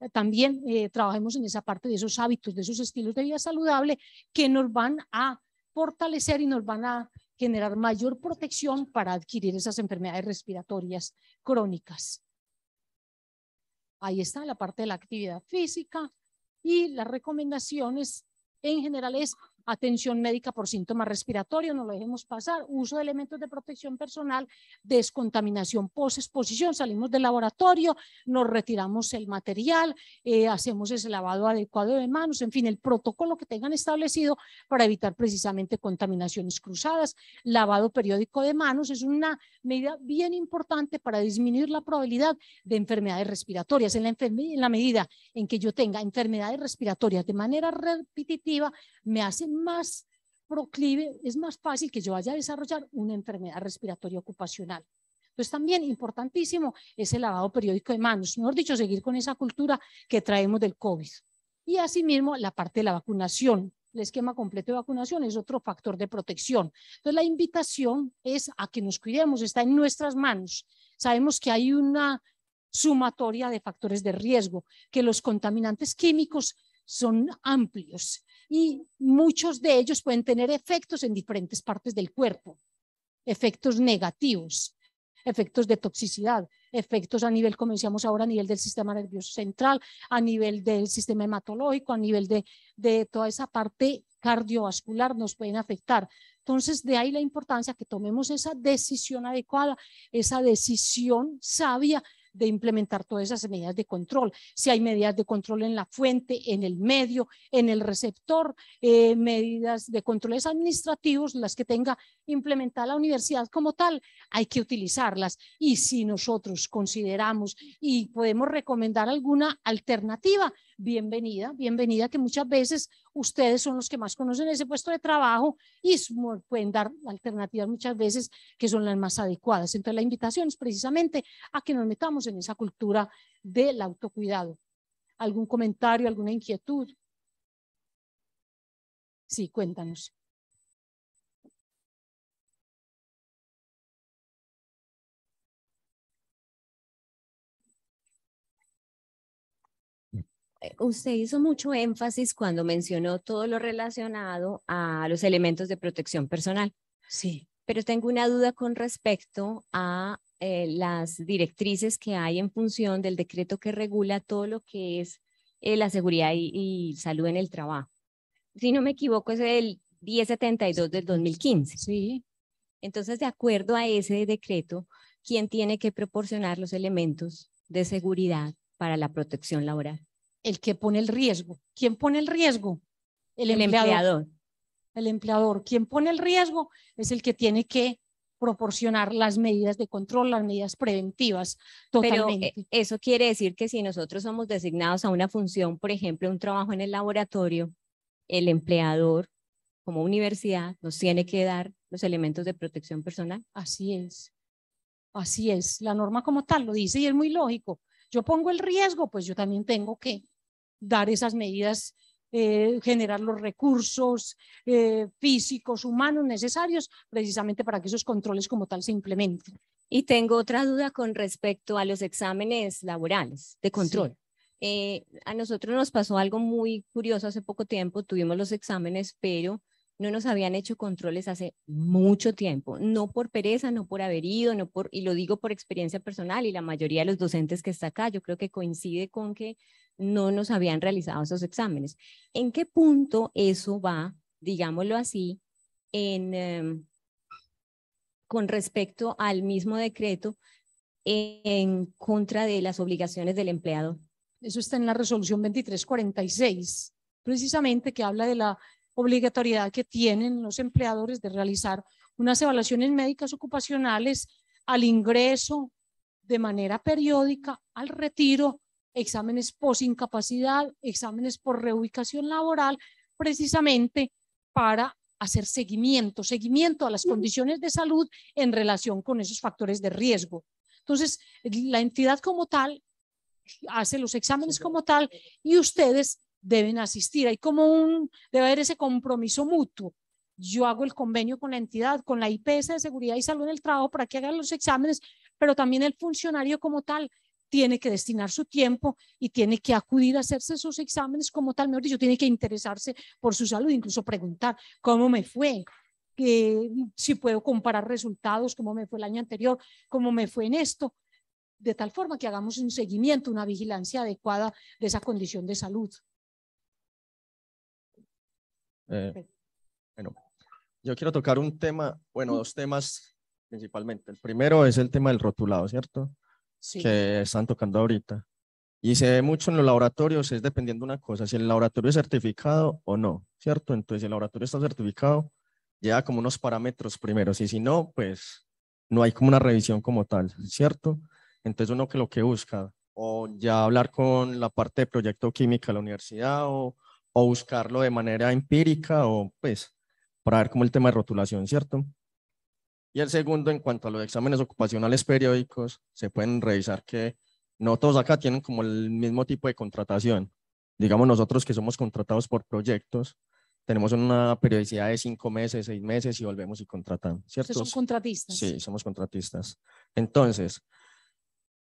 eh, también eh, trabajemos en esa parte de esos hábitos, de esos estilos de vida saludable que nos van a fortalecer y nos van a generar mayor protección para adquirir esas enfermedades respiratorias crónicas. Ahí está la parte de la actividad física y las recomendaciones en general es atención médica por síntomas respiratorios, no lo dejemos pasar, uso de elementos de protección personal, descontaminación post-exposición, salimos del laboratorio, nos retiramos el material, eh, hacemos ese lavado adecuado de manos, en fin, el protocolo que tengan establecido para evitar precisamente contaminaciones cruzadas, lavado periódico de manos es una medida bien importante para disminuir la probabilidad de enfermedades respiratorias. En la, en la medida en que yo tenga enfermedades respiratorias de manera repetitiva, me hace más proclive, es más fácil que yo vaya a desarrollar una enfermedad respiratoria ocupacional. Entonces también importantísimo es el lavado periódico de manos, mejor dicho, seguir con esa cultura que traemos del COVID. Y asimismo la parte de la vacunación, el esquema completo de vacunación es otro factor de protección. Entonces la invitación es a que nos cuidemos, está en nuestras manos. Sabemos que hay una sumatoria de factores de riesgo, que los contaminantes químicos son amplios, y muchos de ellos pueden tener efectos en diferentes partes del cuerpo, efectos negativos, efectos de toxicidad, efectos a nivel, como decíamos ahora, a nivel del sistema nervioso central, a nivel del sistema hematológico, a nivel de, de toda esa parte cardiovascular nos pueden afectar. Entonces, de ahí la importancia que tomemos esa decisión adecuada, esa decisión sabia de implementar todas esas medidas de control. Si hay medidas de control en la fuente, en el medio, en el receptor, eh, medidas de controles administrativos, las que tenga implementada la universidad como tal, hay que utilizarlas. Y si nosotros consideramos y podemos recomendar alguna alternativa, bienvenida, bienvenida, que muchas veces ustedes son los que más conocen ese puesto de trabajo y pueden dar alternativas muchas veces que son las más adecuadas. Entonces la invitación es precisamente a que nos metamos en esa cultura del autocuidado. ¿Algún comentario, alguna inquietud? Sí, cuéntanos. Eh, usted hizo mucho énfasis cuando mencionó todo lo relacionado a los elementos de protección personal. Sí. Pero tengo una duda con respecto a eh, las directrices que hay en función del decreto que regula todo lo que es eh, la seguridad y, y, salud en el trabajo. Si no me equivoco, es el 1072 del 2015. Sí. Entonces, de acuerdo a ese decreto, ¿quién tiene que proporcionar los elementos de seguridad para la protección laboral? el que pone el riesgo. ¿Quién pone el riesgo? El, empleador. El empleador. ¿Quién pone el riesgo es el que tiene que proporcionar las medidas de control, las medidas preventivas. Eh, totalmente. Pero eso quiere decir que si nosotros somos designados a una función, por ejemplo, un trabajo en el laboratorio, el empleador como universidad nos tiene que dar los elementos de protección personal. Así es, así es. La norma como tal lo dice y es muy lógico. Yo pongo el riesgo, pues yo también tengo que dar esas medidas, eh, generar los recursos eh, físicos, humanos necesarios precisamente para que esos controles como tal se implementen. Y tengo otra duda con respecto a los exámenes laborales de control. Eh, a nosotros nos pasó algo muy curioso hace poco tiempo, tuvimos los exámenes, pero no nos habían hecho controles hace mucho tiempo, no por pereza, no por haber ido, no por, y lo digo por experiencia personal y la mayoría de los docentes que está acá, yo creo que coincide con que no nos habían realizado esos exámenes. ¿En qué punto eso va, digámoslo así, en, em, con respecto al mismo decreto en, en contra de las obligaciones del empleado Eso está en la resolución 2346, precisamente que habla de la obligatoriedad que tienen los empleadores de realizar unas evaluaciones médicas ocupacionales al ingreso de manera periódica, al retiro exámenes por incapacidad, exámenes por reubicación laboral, precisamente para hacer seguimiento, seguimiento a las condiciones de salud en relación con esos factores de riesgo. Entonces, la entidad como tal hace los exámenes como tal y ustedes deben asistir. Hay como un, debe haber ese compromiso mutuo. Yo hago el convenio con la entidad, con la IPS de Seguridad y Salud en el Trabajo para que hagan los exámenes, pero también el funcionario como tal tiene que destinar su tiempo y tiene que acudir a hacerse esos exámenes como tal, mejor dicho, tiene que interesarse por su salud, incluso preguntar cómo me fue, que si puedo comparar resultados, cómo me fue el año anterior, cómo me fue en esto, de tal forma que hagamos un seguimiento, una vigilancia adecuada de esa condición de salud. Eh, bueno, yo quiero tocar un tema, bueno, dos temas principalmente. El primero es el tema del rotulado, ¿cierto? que están tocando ahorita. Y se ve mucho en los laboratorios, es dependiendo de una cosa, si el laboratorio es certificado o no, ¿cierto? Entonces, el laboratorio está certificado, ya como unos parámetros primeros, y si no, pues no hay como una revisión como tal, ¿cierto? Entonces, uno que lo que busca, o ya hablar con la parte de proyecto química de la universidad, o, o buscarlo de manera empírica, o pues para ver como el tema de rotulación, ¿cierto? Y el segundo, en cuanto a los exámenes ocupacionales periódicos, se pueden revisar que no todos acá tienen como el mismo tipo de contratación. Digamos, nosotros que somos contratados por proyectos, tenemos una periodicidad de cinco meses, seis meses y volvemos y contratamos, ¿cierto? Son contratistas. Sí, somos contratistas. Entonces,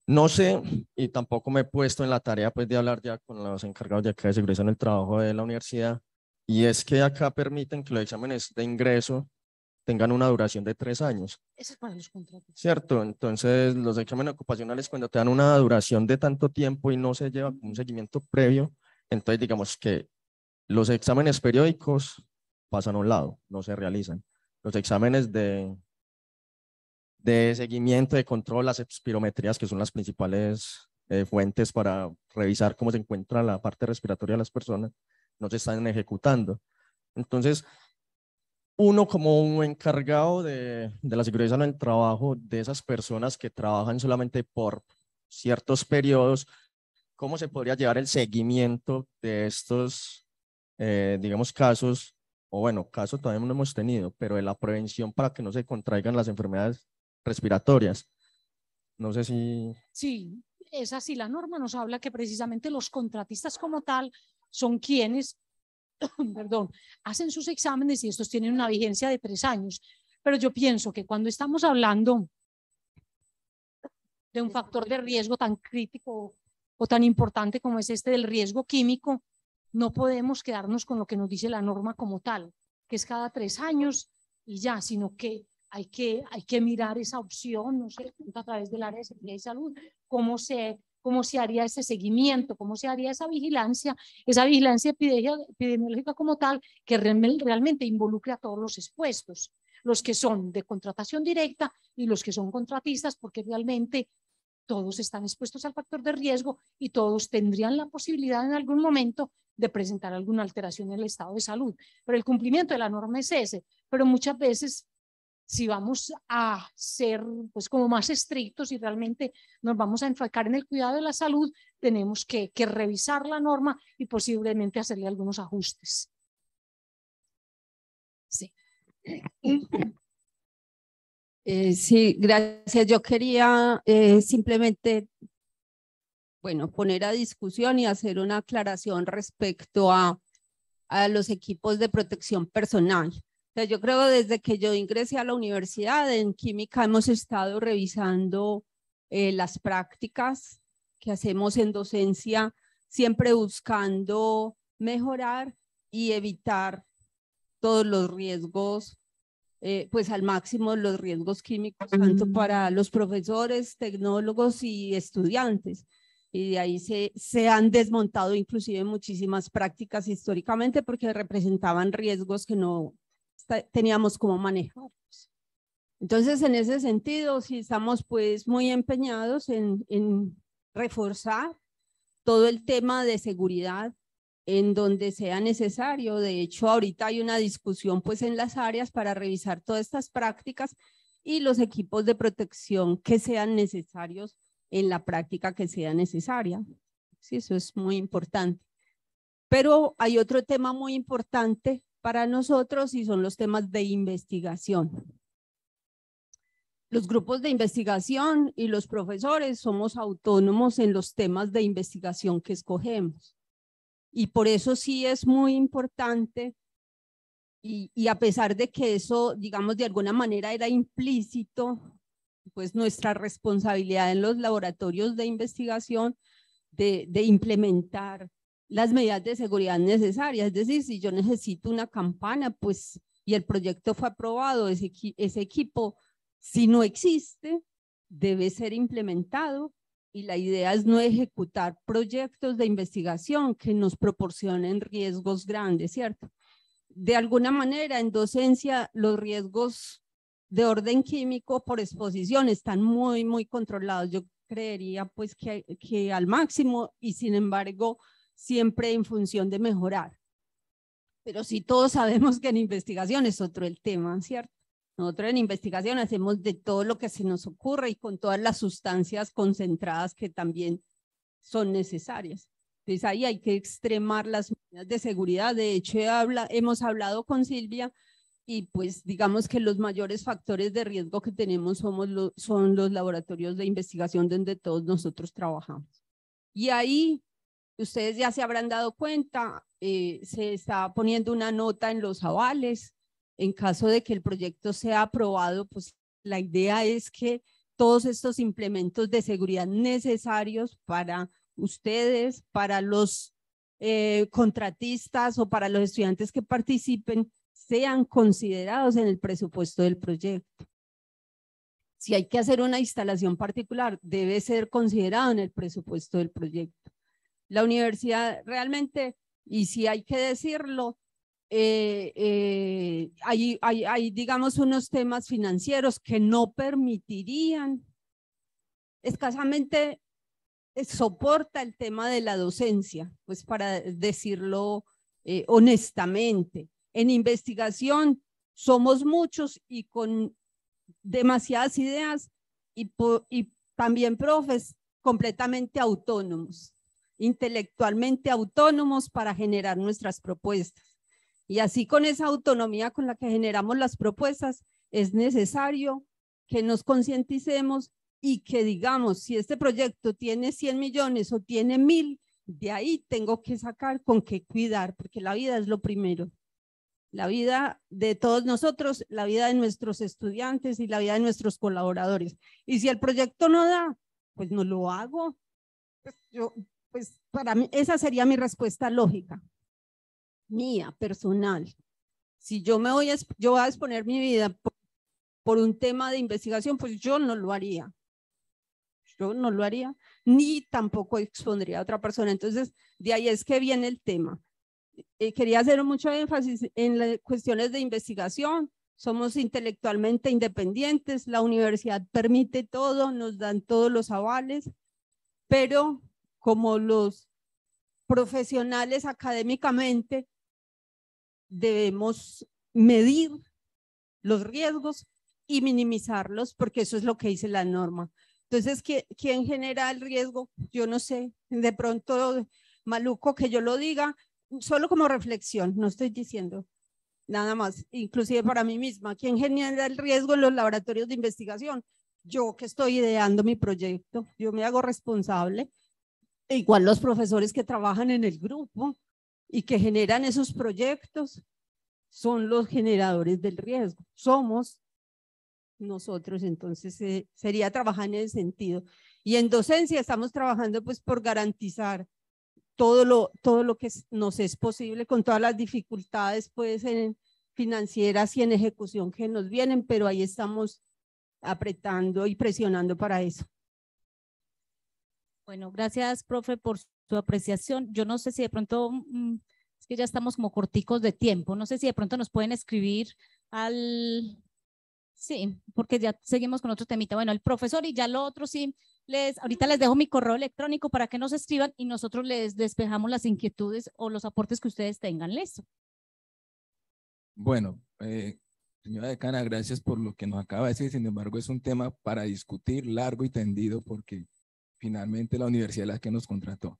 no sé, y tampoco me he puesto en la tarea pues, de hablar ya con los encargados de acá de seguridad en el trabajo de la universidad, y es que acá permiten que los exámenes de ingreso tengan una duración de tres años. Eso es para los contratos. Cierto, entonces los exámenes ocupacionales cuando te dan una duración de tanto tiempo y no se lleva un seguimiento previo, entonces digamos que los exámenes periódicos pasan a un lado, no se realizan. Los exámenes de, seguimiento, de control, las espirometrías, que son las principales eh, fuentes para revisar cómo se encuentra la parte respiratoria de las personas, no se están ejecutando. Entonces, uno como un encargado de, de la seguridad en el trabajo, de esas personas que trabajan solamente por ciertos periodos, ¿cómo se podría llevar el seguimiento de estos, eh, digamos, casos? O bueno, casos todavía no hemos tenido, pero de la prevención para que no se contraigan las enfermedades respiratorias. No sé si... Sí, es así. La norma nos habla que precisamente los contratistas como tal son quienes perdón, hacen sus exámenes y estos tienen una vigencia de tres años. Pero yo pienso que cuando estamos hablando de un factor de riesgo tan crítico o tan importante como es este del riesgo químico, no podemos quedarnos con lo que nos dice la norma como tal, que es cada tres años y ya, sino que hay que, hay que mirar esa opción, no sé, a través del área de seguridad y salud, cómo se cómo se haría ese seguimiento, cómo se haría esa vigilancia, esa vigilancia epidemiológica como tal, que realmente involucre a todos los expuestos, los que son de contratación directa y los que son contratistas, porque realmente todos están expuestos al factor de riesgo y todos tendrían la posibilidad en algún momento de presentar alguna alteración en el estado de salud. Pero el cumplimiento de la norma es ese, pero muchas veces si vamos a ser pues como más estrictos y realmente nos vamos a enfocar en el cuidado de la salud, tenemos que, revisar la norma y posiblemente hacerle algunos ajustes. Sí. Eh, sí, gracias. Yo quería eh, simplemente, bueno, poner a discusión y hacer una aclaración respecto a, a los equipos de protección personal yo creo desde que yo ingresé a la universidad en química hemos estado revisando eh, las prácticas que hacemos en docencia, siempre buscando mejorar y evitar todos los riesgos, eh, pues al máximo los riesgos químicos, tanto para los profesores, tecnólogos y estudiantes. Y de ahí se, se han desmontado inclusive muchísimas prácticas históricamente porque representaban riesgos que no teníamos como manejarlos. Entonces, en ese sentido, sí estamos pues muy empeñados en, reforzar todo el tema de seguridad en donde sea necesario. De hecho, ahorita hay una discusión pues en las áreas para revisar todas estas prácticas y los equipos de protección que sean necesarios en la práctica que sea necesaria. Sí, eso es muy importante. Pero hay otro tema muy importante para nosotros y son los temas de investigación. Los grupos de investigación y los profesores somos autónomos en los temas de investigación que escogemos. Y por eso sí es muy importante y, a pesar de que eso, digamos, de alguna manera era implícito, pues nuestra responsabilidad en los laboratorios de investigación de implementar las medidas de seguridad necesarias. Es decir, si yo necesito una campana, pues, y el proyecto fue aprobado, ese, ese equipo, si no existe, debe ser implementado y la idea es no ejecutar proyectos de investigación que nos proporcionen riesgos grandes, ¿cierto? De alguna manera, en docencia, los riesgos de orden químico por exposición están muy, muy controlados. Yo creería pues que, que al máximo y sin embargo siempre en función de mejorar. Pero si todos sabemos que en investigación es otro el tema, ¿cierto? Nosotros en investigación hacemos de todo lo que se nos ocurre y con todas las sustancias concentradas que también son necesarias. Entonces ahí hay que extremar las medidas de seguridad. De hecho, habla, hemos hablado con Silvia y pues digamos que los mayores factores de riesgo que tenemos somos son los laboratorios de investigación donde todos nosotros trabajamos. Y ahí ustedes ya se habrán dado cuenta, eh, se está poniendo una nota en los avales. En caso de que el proyecto sea aprobado, pues la idea es que todos estos implementos de seguridad necesarios para ustedes, para los eh, contratistas o para los estudiantes que participen, sean considerados en el presupuesto del proyecto. Si hay que hacer una instalación particular, debe ser considerado en el presupuesto del proyecto. La universidad realmente, y si hay que decirlo, eh, eh, hay, digamos, unos temas financieros que no permitirían, escasamente eh, soporta el tema de la docencia, pues para decirlo honestamente. En investigación somos muchos y con demasiadas ideas y, y también profes completamente autónomos intelectualmente autónomos para generar nuestras propuestas. Y así con esa autonomía con la que generamos las propuestas, es necesario que nos concienticemos y que digamos, si este proyecto tiene 100 millones o tiene mil de ahí tengo que sacar con qué cuidar, porque la vida es lo primero. La vida de todos nosotros, la vida de nuestros estudiantes y la vida de nuestros colaboradores. Y si el proyecto no da, pues no lo hago. Pues yo, pues para mí, esa sería mi respuesta lógica, mía, personal. Si yo me voy a, yo voy a exponer mi vida por, un tema de investigación, pues yo no lo haría. Yo no lo haría, ni tampoco expondría a otra persona. Entonces, de ahí es que viene el tema. Eh, quería hacer mucho énfasis en las cuestiones de investigación. Somos intelectualmente independientes, la universidad permite todo, nos dan todos los avales, pero como los profesionales académicamente, debemos medir los riesgos y minimizarlos, porque eso es lo que dice la norma. Entonces, ¿quién genera el riesgo? Yo no sé, de pronto, maluco que yo lo diga, solo como reflexión, no estoy diciendo nada más, inclusive para mí misma, ¿quién genera el riesgo en los laboratorios de investigación? Yo que estoy ideando mi proyecto, yo me hago responsable e igual los profesores que trabajan en el grupo y que generan esos proyectos son los generadores del riesgo. Somos nosotros, entonces eh, sería trabajar en ese sentido. Y en docencia estamos trabajando pues por garantizar todo lo, todo lo que nos es posible con todas las dificultades pues en financieras y en ejecución que nos vienen, pero ahí estamos apretando y presionando para eso. Bueno, gracias, profe, por su apreciación. Yo no sé si de pronto, mm, es que ya estamos como corticos de tiempo, no sé si de pronto nos pueden escribir al... Sí, porque ya seguimos con otro temita. Bueno, el profesor y ya lo otro sí, les, ahorita les dejo mi correo electrónico para que nos escriban y nosotros les despejamos las inquietudes o los aportes que ustedes tengan. Listo. Bueno, eh, señora decana, gracias por lo que nos acaba de decir. Sin embargo, es un tema para discutir largo y tendido porque finalmente la universidad la que nos contrató.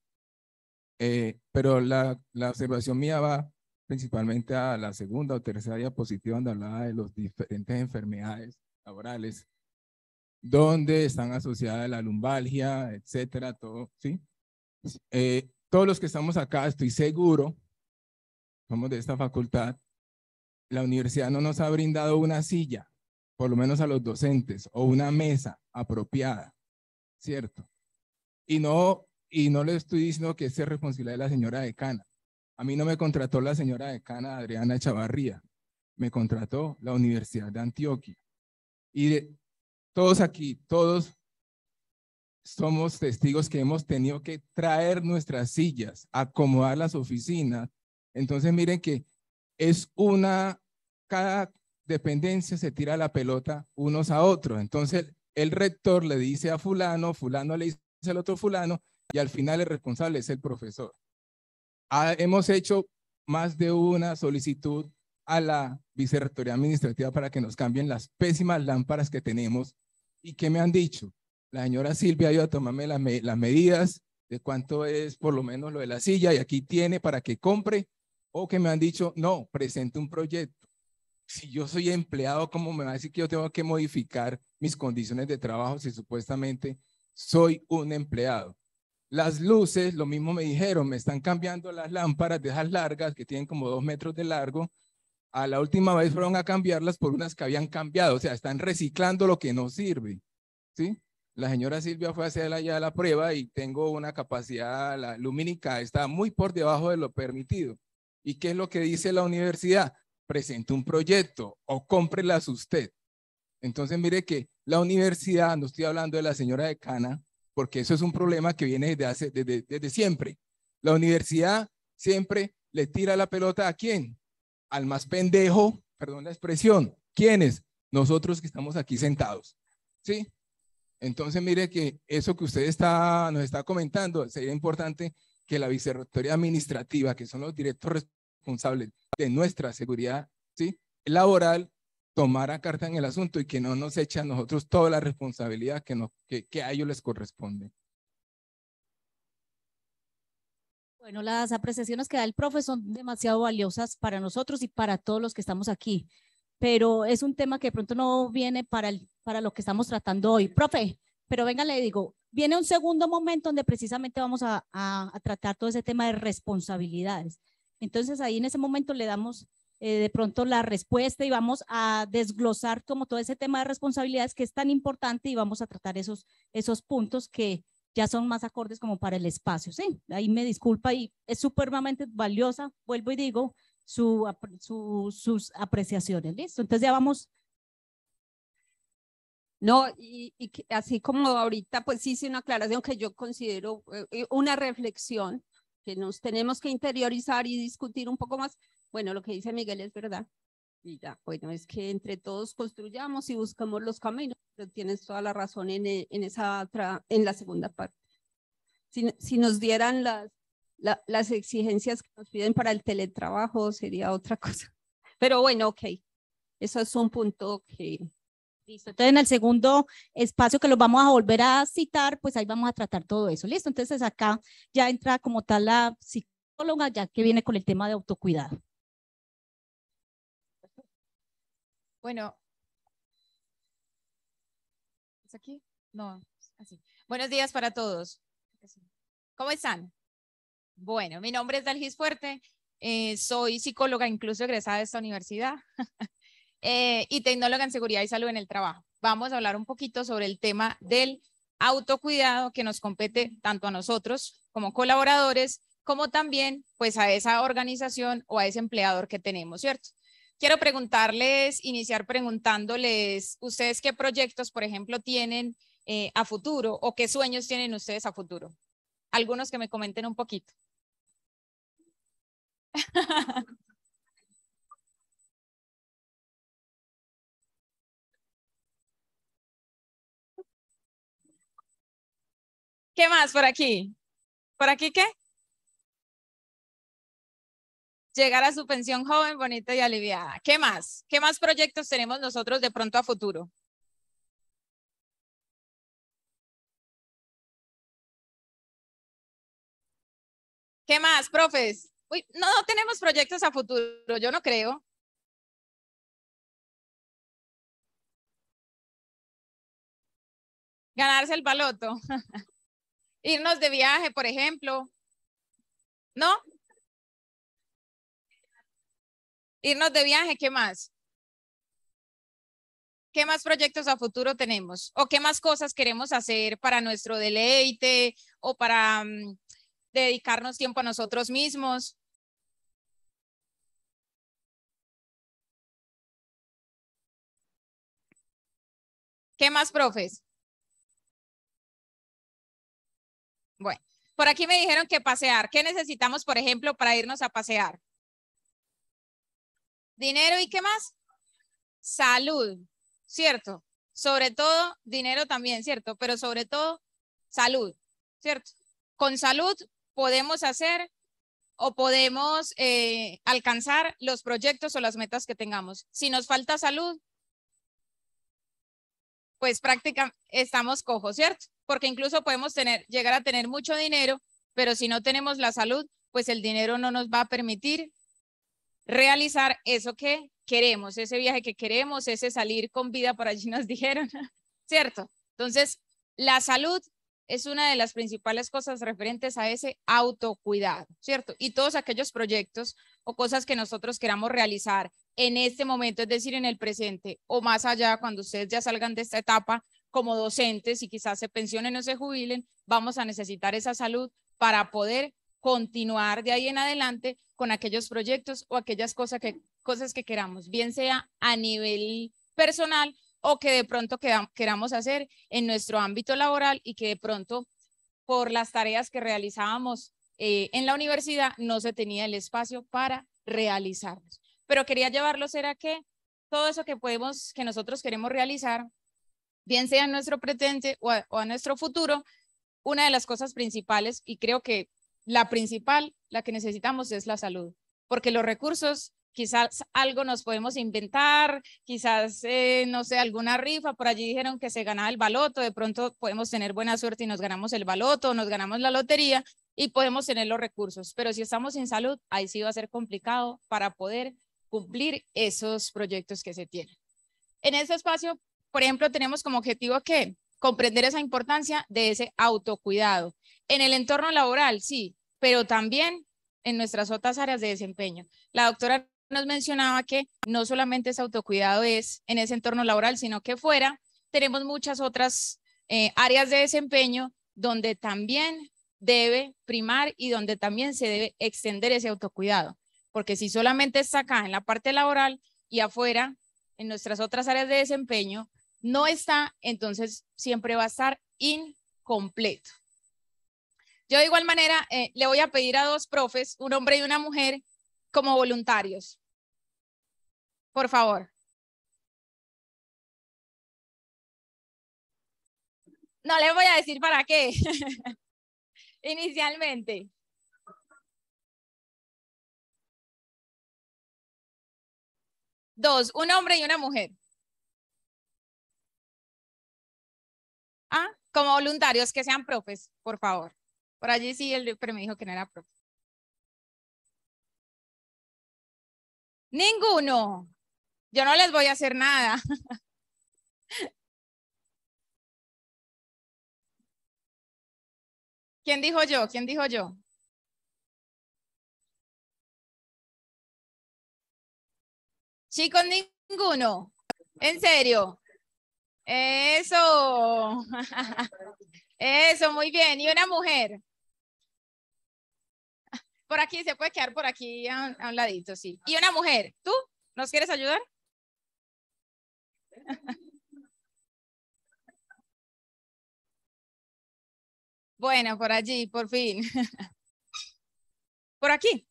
Eh, pero la, observación mía va principalmente a la segunda o tercera diapositiva donde hablaba de las diferentes enfermedades laborales, donde están asociadas la lumbalgia, etcétera, todo, ¿sí? Eh, todos los que estamos acá, estoy seguro, somos de esta facultad, la universidad no nos ha brindado una silla, por lo menos a los docentes, o una mesa apropiada, ¿cierto? Y no, y no le estoy diciendo que sea responsabilidad de la señora decana. A mí no me contrató la señora decana Adriana Chavarría, me contrató la Universidad de Antioquia. Y todos aquí, todos somos testigos que hemos tenido que traer nuestras sillas, acomodar las oficinas. Entonces miren que es una, cada dependencia se tira la pelota unos a otros. Entonces el rector le dice a fulano, fulano le dice es el otro fulano y al final el responsable es el profesor. hemos hecho más de una solicitud a la Vicerrectoría Administrativa para que nos cambien las pésimas lámparas que tenemos y qué me han dicho, la señora Silvia ido a tomarme las, medidas de cuánto es por lo menos lo de la silla y aquí tiene para que compre o que me han dicho, no, presente un proyecto. Si yo soy empleado, ¿cómo me va a decir que yo tengo que modificar mis condiciones de trabajo si supuestamente soy un empleado. Las luces, lo mismo me dijeron, me están cambiando las lámparas de esas largas que tienen como dos metros de largo. A la última vez fueron a cambiarlas por unas que habían cambiado, o sea, están reciclando lo que no sirve. ¿sí? La señora Silvia fue a hacer allá la prueba y tengo una capacidad lumínica, está muy por debajo de lo permitido. ¿Y qué es lo que dice la universidad? Presente un proyecto o cómprelas usted. Entonces, mire que la universidad, no estoy hablando de la señora decana, porque eso es un problema que viene desde, hace, desde, siempre. La universidad siempre le tira la pelota a quién? Al más pendejo, perdón la expresión. ¿Quiénes? Nosotros que estamos aquí sentados. ¿Sí? Entonces, mire que eso que usted está, nos está comentando, sería importante que la vicerrectoría administrativa, que son los directos responsables de nuestra seguridad ¿sí? laboral, tomara carta en el asunto y que no nos eche a nosotros toda la responsabilidad que, que, a ellos les corresponde. Bueno, las apreciaciones que da el profe son demasiado valiosas para nosotros y para todos los que estamos aquí, pero es un tema que de pronto no viene para, el, para lo que estamos tratando hoy. Profe, pero venga, le digo, viene un segundo momento donde precisamente vamos a, a, a tratar todo ese tema de responsabilidades. Entonces ahí en ese momento le damos eh, de pronto la respuesta y vamos a desglosar como todo ese tema de responsabilidades que es tan importante y vamos a tratar esos, esos puntos que ya son más acordes como para el espacio. Sí, ahí me disculpa y es supremamente valiosa, vuelvo y digo, su, sus apreciaciones. Listo, entonces ya vamos. No, y, así como ahorita pues sí sí una aclaración que yo considero eh, eh, una reflexión que nos tenemos que interiorizar y discutir un poco más, bueno, lo que dice Miguel es verdad. Y ya, bueno, es que entre todos construyamos y buscamos los caminos, pero tienes toda la razón en, e, en esa en la segunda parte. Si, nos dieran las, las exigencias que nos piden para el teletrabajo, sería otra cosa. Pero bueno, ok, eso es un punto que... Listo, entonces en el segundo espacio que los vamos a volver a citar, pues ahí vamos a tratar todo eso. Listo, entonces acá ya entra como tal la psicóloga, ya que viene con el tema de autocuidado. Bueno. ¿Es aquí? No, así. Buenos días para todos. ¿Cómo están? Bueno, mi nombre es Dalgis Fuerte. Eh, soy psicóloga, incluso egresada de esta universidad, eh, y tecnóloga en seguridad y salud en el trabajo. Vamos a hablar un poquito sobre el tema del autocuidado que nos compete tanto a nosotros como colaboradores, como también pues a esa organización o a ese empleador que tenemos, ¿cierto? Quiero preguntarles, iniciar preguntándoles, ¿ustedes qué proyectos, por ejemplo, tienen eh, a futuro o qué sueños tienen ustedes a futuro? Algunos que me comenten un poquito. ¿Qué más por aquí? ¿Por aquí qué? llegar a su pensión joven, bonita y aliviada. ¿Qué más? ¿Qué más proyectos tenemos nosotros de pronto a futuro? ¿Qué más, profes? Uy, no, no tenemos proyectos a futuro, yo no creo. Ganarse el baloto. Irnos de viaje, por ejemplo. ¿No? Irnos de viaje, ¿qué más? ¿Qué más proyectos a futuro tenemos? ¿O qué más cosas queremos hacer para nuestro deleite o para mm, dedicarnos tiempo a nosotros mismos? ¿Qué más, profes? Bueno, por aquí me dijeron que pasear. ¿Qué necesitamos, por ejemplo, para irnos a pasear? Dinero y qué más? Salud, ¿cierto? Sobre todo, dinero también, ¿cierto? Pero sobre todo, salud, ¿cierto? Con salud podemos hacer o podemos eh, alcanzar los proyectos o las metas que tengamos. Si nos falta salud, pues prácticamente estamos cojos, ¿cierto? Porque incluso podemos tener, llegar a tener mucho dinero, pero si no tenemos la salud, pues el dinero no nos va a permitir realizar eso que queremos, ese viaje que queremos, ese salir con vida, por allí nos dijeron, ¿cierto? Entonces, la salud es una de las principales cosas referentes a ese autocuidado, ¿cierto? Y todos aquellos proyectos o cosas que nosotros queramos realizar en este momento, es decir, en el presente o más allá, cuando ustedes ya salgan de esta etapa como docentes y quizás se pensionen o se jubilen, vamos a necesitar esa salud para poder continuar de ahí en adelante con aquellos proyectos o aquellas cosas que, cosas que queramos, bien sea a nivel personal o que de pronto queramos hacer en nuestro ámbito laboral y que de pronto por las tareas que realizábamos eh, en la universidad no se tenía el espacio para realizarlos. Pero quería llevarlos era que todo eso que podemos, que nosotros queremos realizar, bien sea en nuestro presente o o a nuestro futuro, una de las cosas principales, y creo que la principal, la que necesitamos es la salud, porque los recursos quizás algo nos podemos inventar, quizás, eh, no sé, alguna rifa, por allí dijeron que se ganaba el baloto, de pronto podemos tener buena suerte y nos ganamos el baloto, nos ganamos la lotería y podemos tener los recursos, pero si estamos sin salud, ahí sí va a ser complicado para poder cumplir esos proyectos que se tienen. En ese espacio, por ejemplo, tenemos como objetivo que comprender esa importancia de ese autocuidado. En el entorno laboral, sí, pero también en nuestras otras áreas de desempeño. La doctora nos mencionaba que no solamente ese autocuidado es en ese entorno laboral, sino que fuera tenemos muchas otras eh, áreas de desempeño donde también debe primar y donde también se debe extender ese autocuidado. Porque si solamente está acá en la parte laboral y afuera, en nuestras otras áreas de desempeño, no está, entonces siempre va a estar incompleto. Yo de igual manera eh, le voy a pedir a dos profes, un hombre y una mujer, como voluntarios. Por favor. No les voy a decir para qué. Inicialmente. Dos, un hombre y una mujer. como voluntarios que sean profes, por favor. Por allí sí, el, pero me dijo que no era profe. Ninguno. Yo no les voy a hacer nada. ¿Quién dijo yo? ¿Quién dijo yo? Chicos, ninguno. En serio. Eso. Eso, muy bien. ¿Y una mujer? Por aquí, se puede quedar por aquí a un, ladito, sí. ¿Y una mujer? ¿Tú? ¿Nos quieres ayudar? Bueno, por allí, por fin. Por aquí.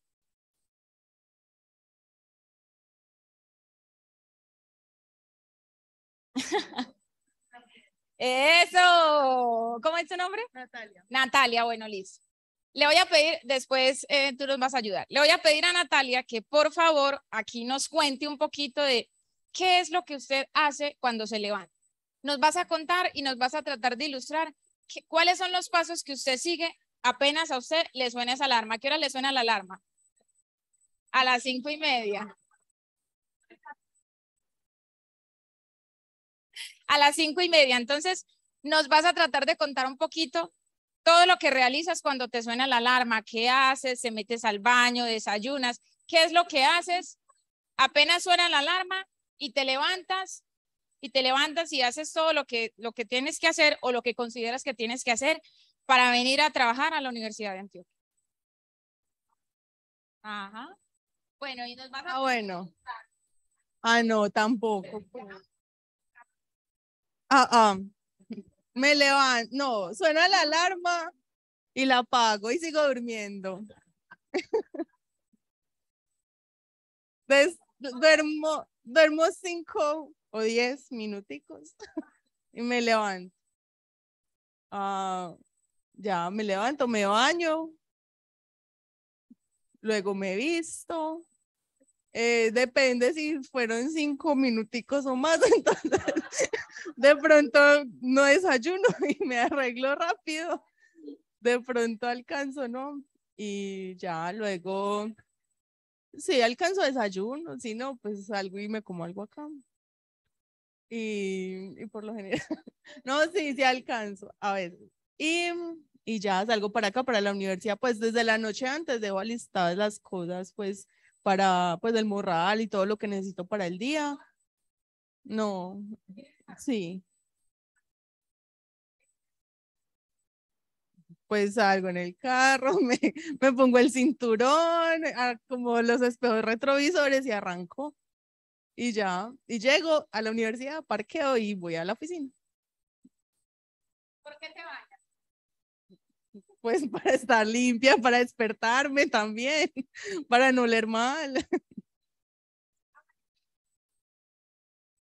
Eso. ¿Cómo es su nombre? Natalia. Natalia, bueno, listo. Le voy a pedir, después eh, tú nos vas a ayudar. Le voy a pedir a Natalia que por favor aquí nos cuente un poquito de qué es lo que usted hace cuando se levanta. Nos vas a contar y nos vas a tratar de ilustrar cuáles son los pasos que usted sigue apenas a usted le suena esa alarma. ¿A qué hora le suena la alarma? A las cinco y media. a las cinco y media. Entonces, nos vas a tratar de contar un poquito todo lo que realizas cuando te suena la alarma, qué haces, se metes al baño, desayunas, qué es lo que haces. Apenas suena la alarma y te levantas y te levantas y haces todo lo que, lo que tienes que hacer o lo que consideras que tienes que hacer para venir a trabajar a la Universidad de Antioquia. Ajá. Bueno, y nos vas a... Ah, bueno. Ah, no, tampoco. Pues. Ah, ah, me levanto, no, suena la alarma y la apago y sigo durmiendo. duermo, cinco o diez minuticos y me levanto. Ah, ya me levanto, me baño, luego me visto, eh, depende si fueron cinco minuticos o más, entonces de pronto no desayuno y me arreglo rápido, de pronto alcanzo, ¿no? Y ya luego, si alcanzo desayuno, si no, pues salgo y me como algo acá. Y, por lo general, no, sí, sí alcanzo, a ver, Y, y ya salgo para acá, para la universidad, pues desde la noche antes dejo alistadas las cosas, pues para pues el morral y todo lo que necesito para el día. No, sí. Pues salgo en el carro, me, me pongo el cinturón, ah, como los espejos retrovisores y arranco. Y ya, y llego a la universidad, parqueo y voy a la oficina. ¿Por qué te vas? pues para estar limpia, para despertarme también, para no leer mal.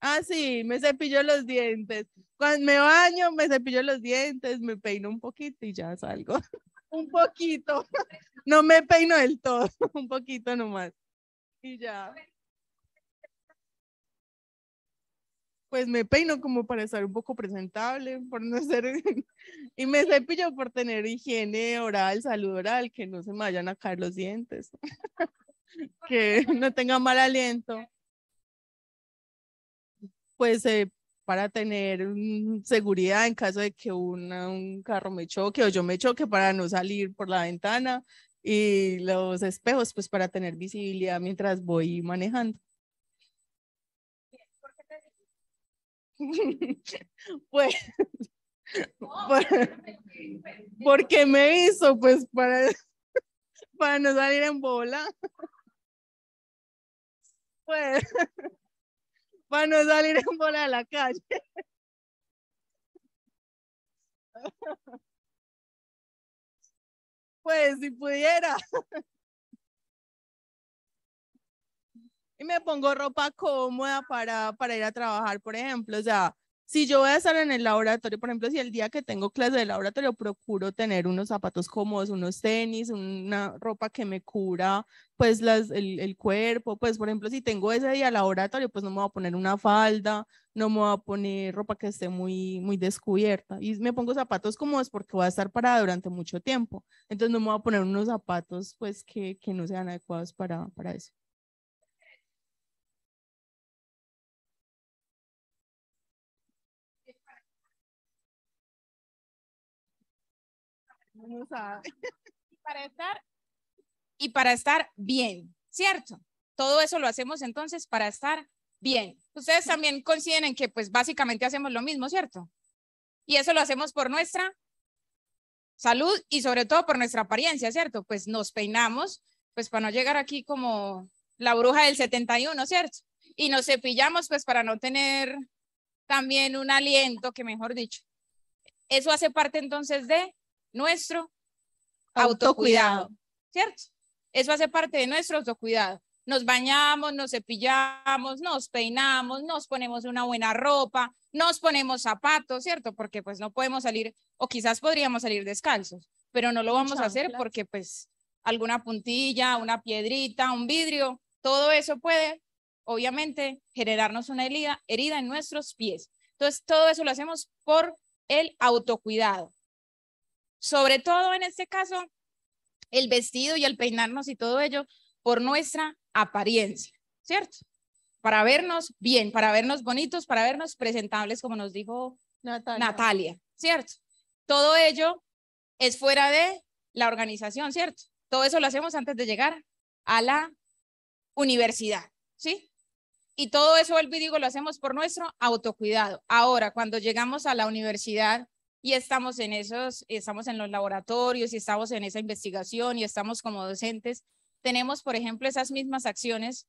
Ah, sí, me cepillo los dientes. Cuando me baño, me cepillo los dientes, me peino un poquito y ya salgo. Un poquito. No me peino del todo, un poquito nomás. Y ya. pues me peino como para estar un poco presentable, por no ser, y me cepillo por tener higiene oral, salud oral, que no se me vayan a caer los dientes, que no tenga mal aliento. Pues eh, para tener mm, seguridad en caso de que un carro me choque o yo me choque para no salir por la ventana y los espejos, pues para tener visibilidad mientras voy manejando. pues, porque me hizo, pues, para, para no salir en bola. Pues, para no salir en bola a la calle. Pues, si pudiera. y me pongo ropa cómoda para, para ir a trabajar, por ejemplo. O sea, si yo voy a estar en el laboratorio, por ejemplo, si el día que tengo clase de laboratorio, procuro tener unos zapatos cómodos, unos tenis, una ropa que me cubra, pues, las, el, cuerpo, pues, por ejemplo, si tengo ese día laboratorio, pues, no me voy a poner una falda, no me voy a poner ropa que esté muy, muy descubierta, y me pongo zapatos cómodos porque voy a estar parada durante mucho tiempo, entonces no me voy a poner unos zapatos, pues, que, que no sean adecuados para, para eso. Y para estar, y para estar bien, ¿cierto? Todo eso lo hacemos entonces para estar bien. Ustedes también en que pues básicamente hacemos lo mismo, ¿cierto? Y eso lo hacemos por nuestra salud y sobre todo por nuestra apariencia, ¿cierto? Pues nos peinamos, pues para no llegar aquí como la bruja del 71, ¿cierto? Y nos cepillamos pues para no tener también un aliento, que mejor dicho. Eso hace parte entonces de nuestro autocuidado, ¿cierto? Eso hace parte de nuestro autocuidado. Nos bañamos, nos cepillamos, nos peinamos, nos ponemos una buena ropa, nos ponemos zapatos, ¿cierto? Porque pues no podemos salir, o quizás podríamos salir descalzos, pero no lo vamos a hacer porque pues alguna puntilla, una piedrita, un vidrio, todo eso puede, obviamente, generarnos una herida, herida en nuestros pies. Entonces, todo eso lo hacemos por el autocuidado sobre todo en este caso, el vestido y el peinarnos y todo ello por nuestra apariencia, ¿cierto? Para vernos bien, para vernos bonitos, para vernos presentables, como nos dijo Natalia, ¿cierto? Todo ello es fuera de la organización, ¿cierto? Todo eso lo hacemos antes de llegar a la universidad, ¿sí? Y todo eso, el digo, lo hacemos por nuestro autocuidado. Ahora, cuando llegamos a la universidad, y estamos en esos, estamos en los laboratorios y estamos en esa investigación y estamos como docentes, tenemos, por ejemplo, esas mismas acciones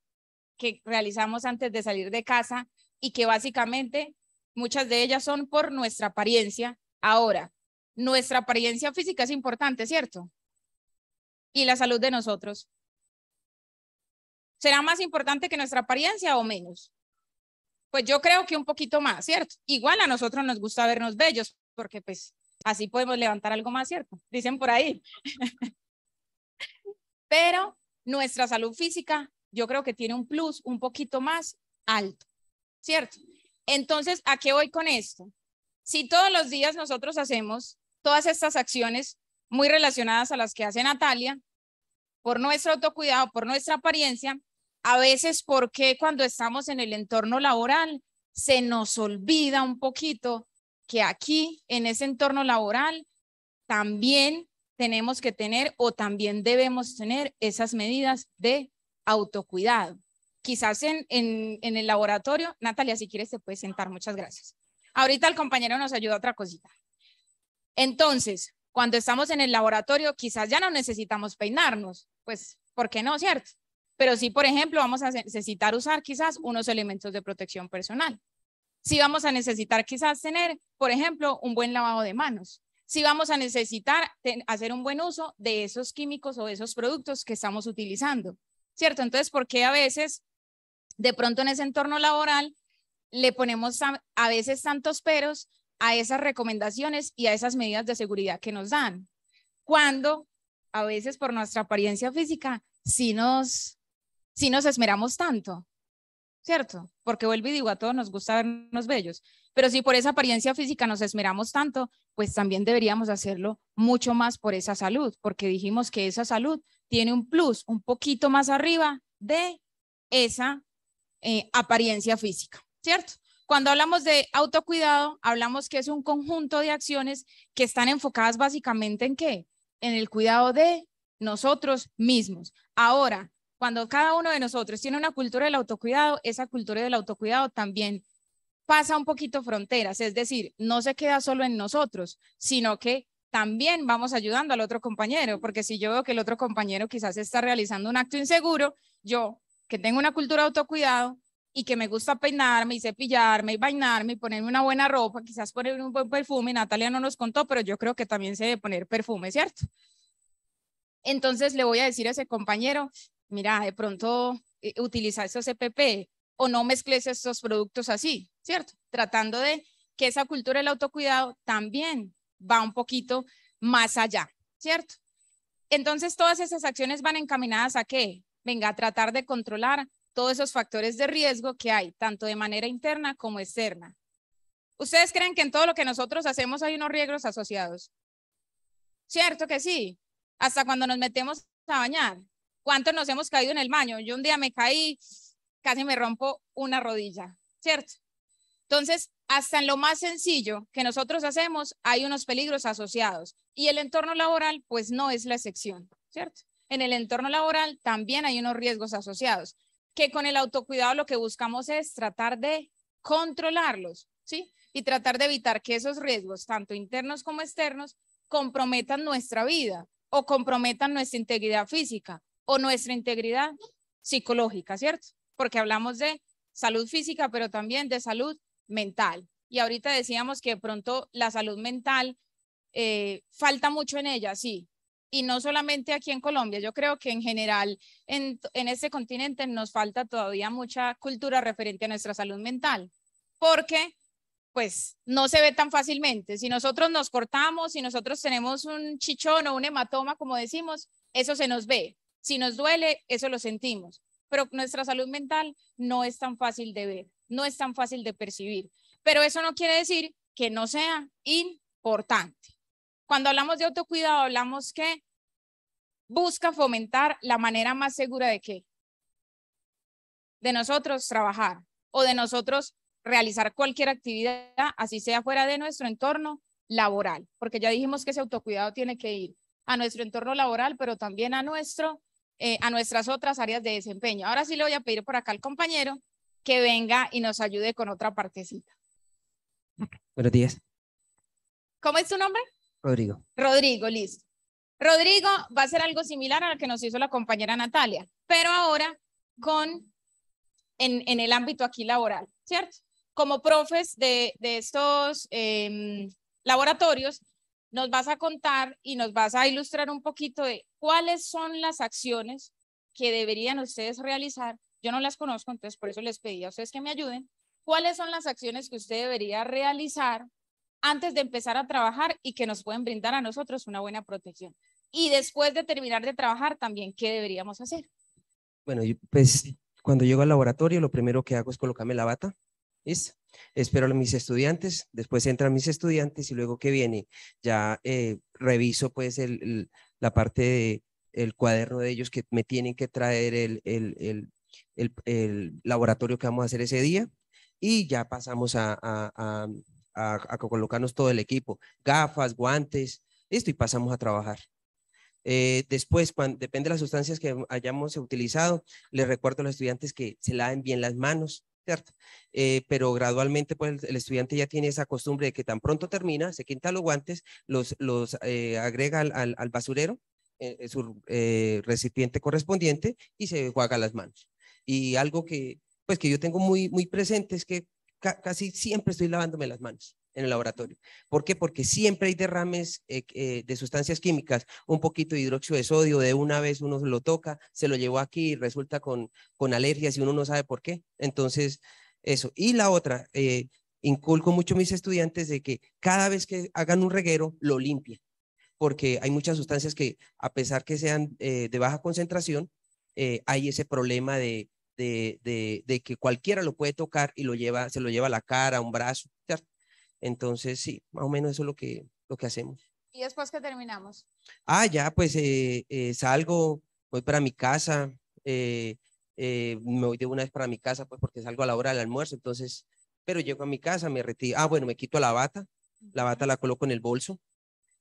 que realizamos antes de salir de casa y que básicamente muchas de ellas son por nuestra apariencia. Ahora, nuestra apariencia física es importante, ¿cierto? Y la salud de nosotros. ¿Será más importante que nuestra apariencia o menos? Pues yo creo que un poquito más, ¿cierto? Igual a nosotros nos gusta vernos bellos, porque pues así podemos levantar algo más, ¿cierto? Dicen por ahí. Pero nuestra salud física yo creo que tiene un plus un poquito más alto, ¿cierto? Entonces, ¿a qué voy con esto? Si todos los días nosotros hacemos todas estas acciones muy relacionadas a las que hace Natalia, por nuestro autocuidado, por nuestra apariencia, a veces porque cuando estamos en el entorno laboral se nos olvida un poquito que aquí, en ese entorno laboral, también tenemos que tener o también debemos tener esas medidas de autocuidado. Quizás en, el laboratorio, Natalia, si quieres te puedes sentar, muchas gracias. Ahorita el compañero nos ayuda otra cosita. Entonces, cuando estamos en el laboratorio, quizás ya no necesitamos peinarnos, pues, ¿por qué no, cierto? Pero sí, por ejemplo, vamos a necesitar usar quizás unos elementos de protección personal. Si vamos a necesitar quizás tener, por ejemplo, un buen lavado de manos. Si vamos a necesitar hacer un buen uso de esos químicos o esos productos que estamos utilizando. ¿Cierto? Entonces, ¿por qué a veces, de pronto en ese entorno laboral, le ponemos a, veces tantos peros a esas recomendaciones y a esas medidas de seguridad que nos dan? Cuando a veces por nuestra apariencia física si nos, sí nos esmeramos tanto. ¿cierto? Porque vuelvo y digo, a todos nos gusta vernos bellos, pero si por esa apariencia física nos esmeramos tanto, pues también deberíamos hacerlo mucho más por esa salud, porque dijimos que esa salud tiene un plus un poquito más arriba de esa eh, apariencia física, ¿cierto? Cuando hablamos de autocuidado, hablamos que es un conjunto de acciones que están enfocadas básicamente en qué? En el cuidado de nosotros mismos. Ahora, cuando cada uno de nosotros tiene una cultura del autocuidado, esa cultura del autocuidado también pasa un poquito fronteras, es decir, no se queda solo en nosotros, sino que también vamos ayudando al otro compañero, porque si yo veo que el otro compañero quizás está realizando un acto inseguro, yo que tengo una cultura de autocuidado y que me gusta peinarme y cepillarme y bañarme y ponerme una buena ropa, quizás ponerme un buen perfume, Natalia no nos contó, pero yo creo que también se debe poner perfume, ¿cierto? Entonces le voy a decir a ese compañero, mira, de pronto eh, utiliza esos CPP e o no mezcles esos productos así, ¿cierto? Tratando de que esa cultura del autocuidado también va un poquito más allá, ¿cierto? Entonces, todas esas acciones van encaminadas a qué? Venga, a tratar de controlar todos esos factores de riesgo que hay, tanto de manera interna como externa. ¿Ustedes creen que en todo lo que nosotros hacemos hay unos riesgos asociados? Cierto que sí, hasta cuando nos metemos a bañar, ¿Cuántos nos hemos caído en el baño? Yo un día me caí, casi me rompo una rodilla, ¿cierto? Entonces, hasta en lo más sencillo que nosotros hacemos, hay unos peligros asociados. Y el entorno laboral, pues no es la excepción, ¿cierto? En el entorno laboral también hay unos riesgos asociados, que con el autocuidado lo que buscamos es tratar de controlarlos, ¿sí? Y tratar de evitar que esos riesgos, tanto internos como externos, comprometan nuestra vida o comprometan nuestra integridad física o nuestra integridad psicológica, ¿cierto? Porque hablamos de salud física, pero también de salud mental. Y ahorita decíamos que de pronto la salud mental eh, falta mucho en ella, sí. Y no solamente aquí en Colombia, yo creo que en general en, en este continente nos falta todavía mucha cultura referente a nuestra salud mental, porque pues no se ve tan fácilmente. Si nosotros nos cortamos, si nosotros tenemos un chichón o un hematoma, como decimos, eso se nos ve, si nos duele, eso lo sentimos, pero nuestra salud mental no es tan fácil de ver, no es tan fácil de percibir. Pero eso no quiere decir que no sea importante. Cuando hablamos de autocuidado, hablamos que busca fomentar la manera más segura de qué? De nosotros trabajar o de nosotros realizar cualquier actividad, así sea fuera de nuestro entorno laboral, porque ya dijimos que ese autocuidado tiene que ir a nuestro entorno laboral, pero también a nuestro eh, a nuestras otras áreas de desempeño. Ahora sí le voy a pedir por acá al compañero que venga y nos ayude con otra partecita. Buenos días. ¿Cómo es tu nombre? Rodrigo. Rodrigo, listo. Rodrigo va a hacer algo similar al que nos hizo la compañera Natalia, pero ahora con en, en el ámbito aquí laboral, ¿cierto? Como profes de, de estos em, laboratorios, nos vas a contar y nos vas a ilustrar un poquito de cuáles son las acciones que deberían ustedes realizar. Yo no las conozco, entonces por eso les pedí a ustedes que me ayuden. ¿Cuáles son las acciones que usted debería realizar antes de empezar a trabajar y que nos pueden brindar a nosotros una buena protección? Y después de terminar de trabajar también, ¿qué deberíamos hacer? Bueno, pues cuando llego al laboratorio, lo primero que hago es colocarme la bata, ¿listo? espero a mis estudiantes, después entran mis estudiantes y luego que viene ya eh, reviso pues el, la parte del cuaderno de ellos que me tienen que traer el, el, laboratorio que vamos a hacer ese día y ya pasamos a, a, colocarnos todo el equipo, gafas, guantes, esto y pasamos a trabajar. Eh, después, depende de las sustancias que hayamos utilizado, les recuerdo a los estudiantes que se laven bien las manos, eh, pero gradualmente pues el, estudiante ya tiene esa costumbre de que tan pronto termina, se quita los guantes, los, los eh, agrega al, basurero, en eh, su recipiente correspondiente y se juega las manos. Y algo que pues que yo tengo muy, muy presente es que casi siempre estoy lavándome las manos en el laboratorio. ¿Por qué? Porque siempre hay derrames eh, eh, de sustancias químicas, un poquito de hidróxido de sodio, de una vez uno lo toca, se lo llevó aquí y resulta con, con alergias y uno no sabe por qué. Entonces, eso. Y la otra, eh, inculco mucho a mis estudiantes de que cada vez que hagan un reguero, lo limpien, porque hay muchas sustancias que, a pesar que sean de baja concentración, hay ese problema de, de, que cualquiera lo puede tocar y lo lleva, se lo lleva a la cara, a un brazo, entonces, sí, más o menos eso es lo que, lo que hacemos. ¿Y después que terminamos? Ah, ya, pues eh, eh, salgo, voy para mi casa, eh, me voy de una vez para mi casa, pues porque salgo a la hora del almuerzo, entonces, pero llego a mi casa, me retiro, ah, bueno, me quito la bata, la bata la coloco en el bolso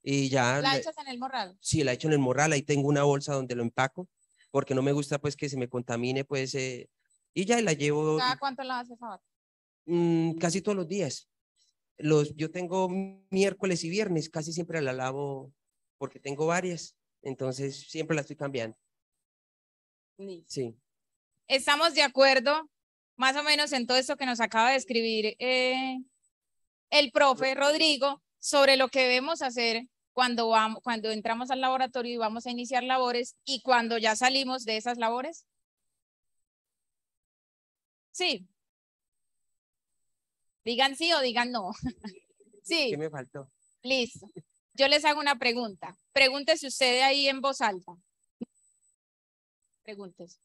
y ya. ¿La echas en el morral? Sí, la echo en el morral, ahí tengo una bolsa donde lo empaco, porque no me gusta pues que se me contamine, pues, y ya la llevo. ¿Cada cuánto la haces esa bata? Mm, casi todos los días los, yo tengo miércoles y viernes, casi siempre la lavo porque tengo varias, entonces siempre la estoy cambiando. Sí. Estamos de acuerdo, más o menos en todo esto que nos acaba de escribir eh, el profe Rodrigo sobre lo que debemos hacer cuando, vamos, cuando entramos al laboratorio y vamos a iniciar labores y cuando ya salimos de esas labores. Sí, Digan sí o digan no. sí. ¿Qué me faltó? Listo. Yo les hago una pregunta. Pregúntese usted ahí en voz alta. Pregúntese.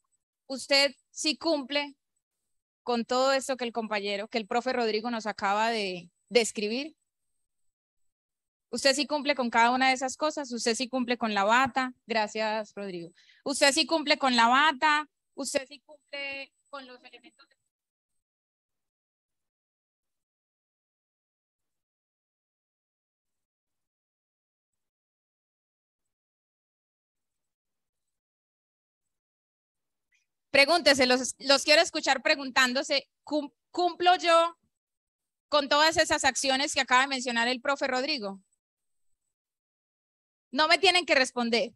¿Usted sí cumple con todo esto que el compañero, que el profe Rodrigo nos acaba de describir? ¿Usted sí cumple con cada una de esas cosas? ¿Usted sí cumple con la bata? Gracias, Rodrigo. ¿Usted sí cumple con la bata? ¿Usted sí cumple con los elementos Pregúntese, los, los quiero escuchar preguntándose, ¿cumplo yo con todas esas acciones que acaba de mencionar el profe Rodrigo? No me tienen que responder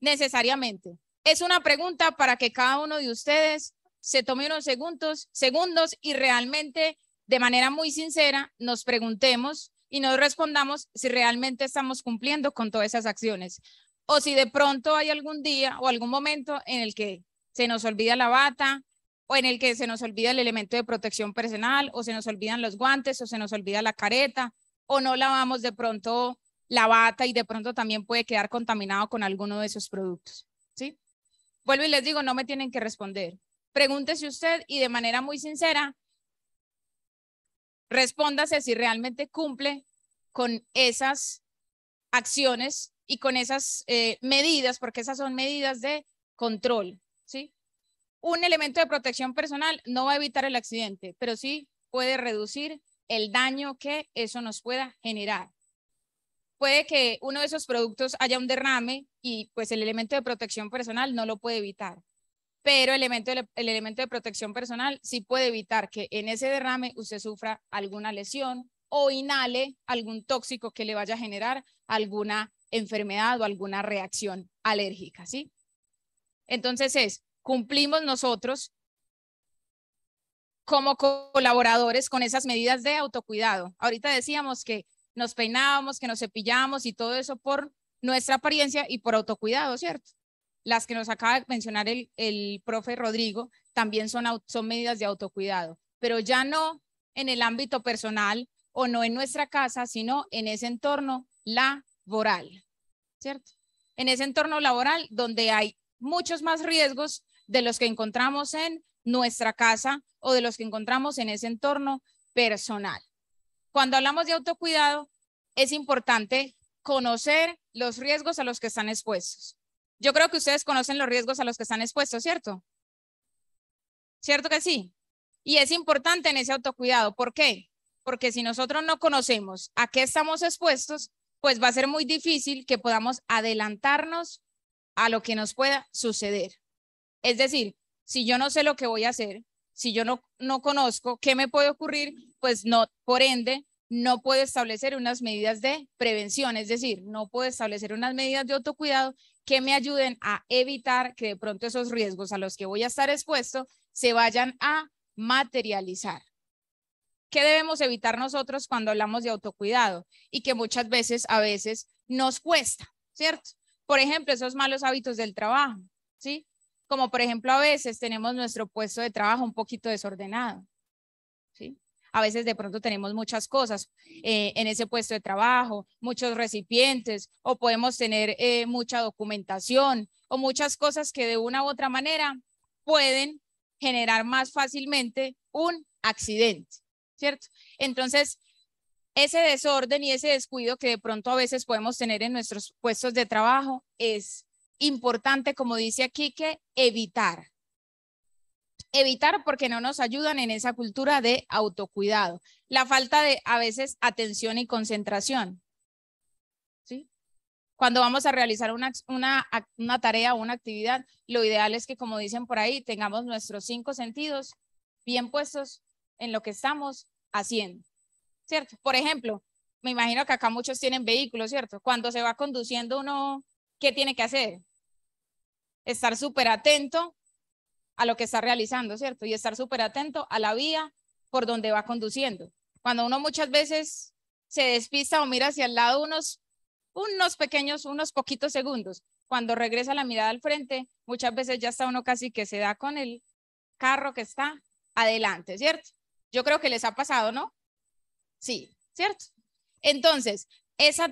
necesariamente. Es una pregunta para que cada uno de ustedes se tome unos segundos, segundos y realmente de manera muy sincera nos preguntemos y nos respondamos si realmente estamos cumpliendo con todas esas acciones o si de pronto hay algún día o algún momento en el que se nos olvida la bata, o en el que se nos olvida el elemento de protección personal, o se nos olvidan los guantes, o se nos olvida la careta, o no lavamos de pronto la bata y de pronto también puede quedar contaminado con alguno de esos productos. ¿sí? Vuelvo y les digo, no me tienen que responder. Pregúntese usted y de manera muy sincera, respóndase si realmente cumple con esas acciones y con esas eh, medidas, porque esas son medidas de control, ¿sí? Un elemento de protección personal no va a evitar el accidente, pero sí puede reducir el daño que eso nos pueda generar. Puede que uno de esos productos haya un derrame y pues el elemento de protección personal no lo puede evitar, pero el elemento, de protección personal sí puede evitar que en ese derrame usted sufra alguna lesión o inhale algún tóxico que le vaya a generar alguna enfermedad o alguna reacción alérgica, ¿sí? Entonces es, cumplimos nosotros como colaboradores con esas medidas de autocuidado. Ahorita decíamos que nos peinábamos, que nos cepillábamos y todo eso por nuestra apariencia y por autocuidado, ¿cierto? Las que nos acaba de mencionar el, el profe Rodrigo también son, son medidas de autocuidado, pero ya no en el ámbito personal o no en nuestra casa, sino en ese entorno laboral, ¿cierto? En ese entorno laboral donde hay muchos más riesgos de los que encontramos en nuestra casa o de los que encontramos en ese entorno personal. Cuando hablamos de autocuidado, es importante conocer los riesgos a los que están expuestos. Yo creo que ustedes conocen los riesgos a los que están expuestos, ¿cierto? ¿Cierto que sí? Y es importante en ese autocuidado. ¿Por qué? Porque si nosotros no conocemos a qué estamos expuestos, pues va a ser muy difícil que podamos adelantarnos a lo que nos pueda suceder. Es decir, si yo no sé lo que voy a hacer, si yo no, no conozco qué me puede ocurrir, pues no, por ende, no puedo establecer unas medidas de prevención, es decir, no puedo establecer unas medidas de autocuidado que me ayuden a evitar que de pronto esos riesgos a los que voy a estar expuesto se vayan a materializar. ¿Qué debemos evitar nosotros cuando hablamos de autocuidado? Y que muchas veces, a veces, nos cuesta, ¿cierto? por ejemplo, esos malos hábitos del trabajo, ¿sí? Como por ejemplo, a veces tenemos nuestro puesto de trabajo un poquito desordenado, ¿sí? A veces de pronto tenemos muchas cosas eh, en ese puesto de trabajo, muchos recipientes, o podemos tener eh, mucha documentación, o muchas cosas que de una u otra manera pueden generar más fácilmente un accidente, ¿cierto? Entonces, ese desorden y ese descuido que de pronto a veces podemos tener en nuestros puestos de trabajo es importante, como dice aquí, que evitar. Evitar porque no nos ayudan en esa cultura de autocuidado. La falta de a veces atención y concentración. ¿Sí? Cuando vamos a realizar una, una, una tarea o una actividad, lo ideal es que, como dicen por ahí, tengamos nuestros cinco sentidos bien puestos en lo que estamos haciendo. ¿cierto? Por ejemplo, me imagino que acá muchos tienen vehículos, ¿cierto? Cuando se va conduciendo uno, ¿qué tiene que hacer? Estar súper atento a lo que está realizando, ¿cierto? Y estar súper atento a la vía por donde va conduciendo. Cuando uno muchas veces se despista o mira hacia el lado unos, unos pequeños, unos poquitos segundos, cuando regresa la mirada al frente, muchas veces ya está uno casi que se da con el carro que está adelante, ¿cierto? Yo creo que les ha pasado, ¿no? Sí, ¿cierto? Entonces, esa,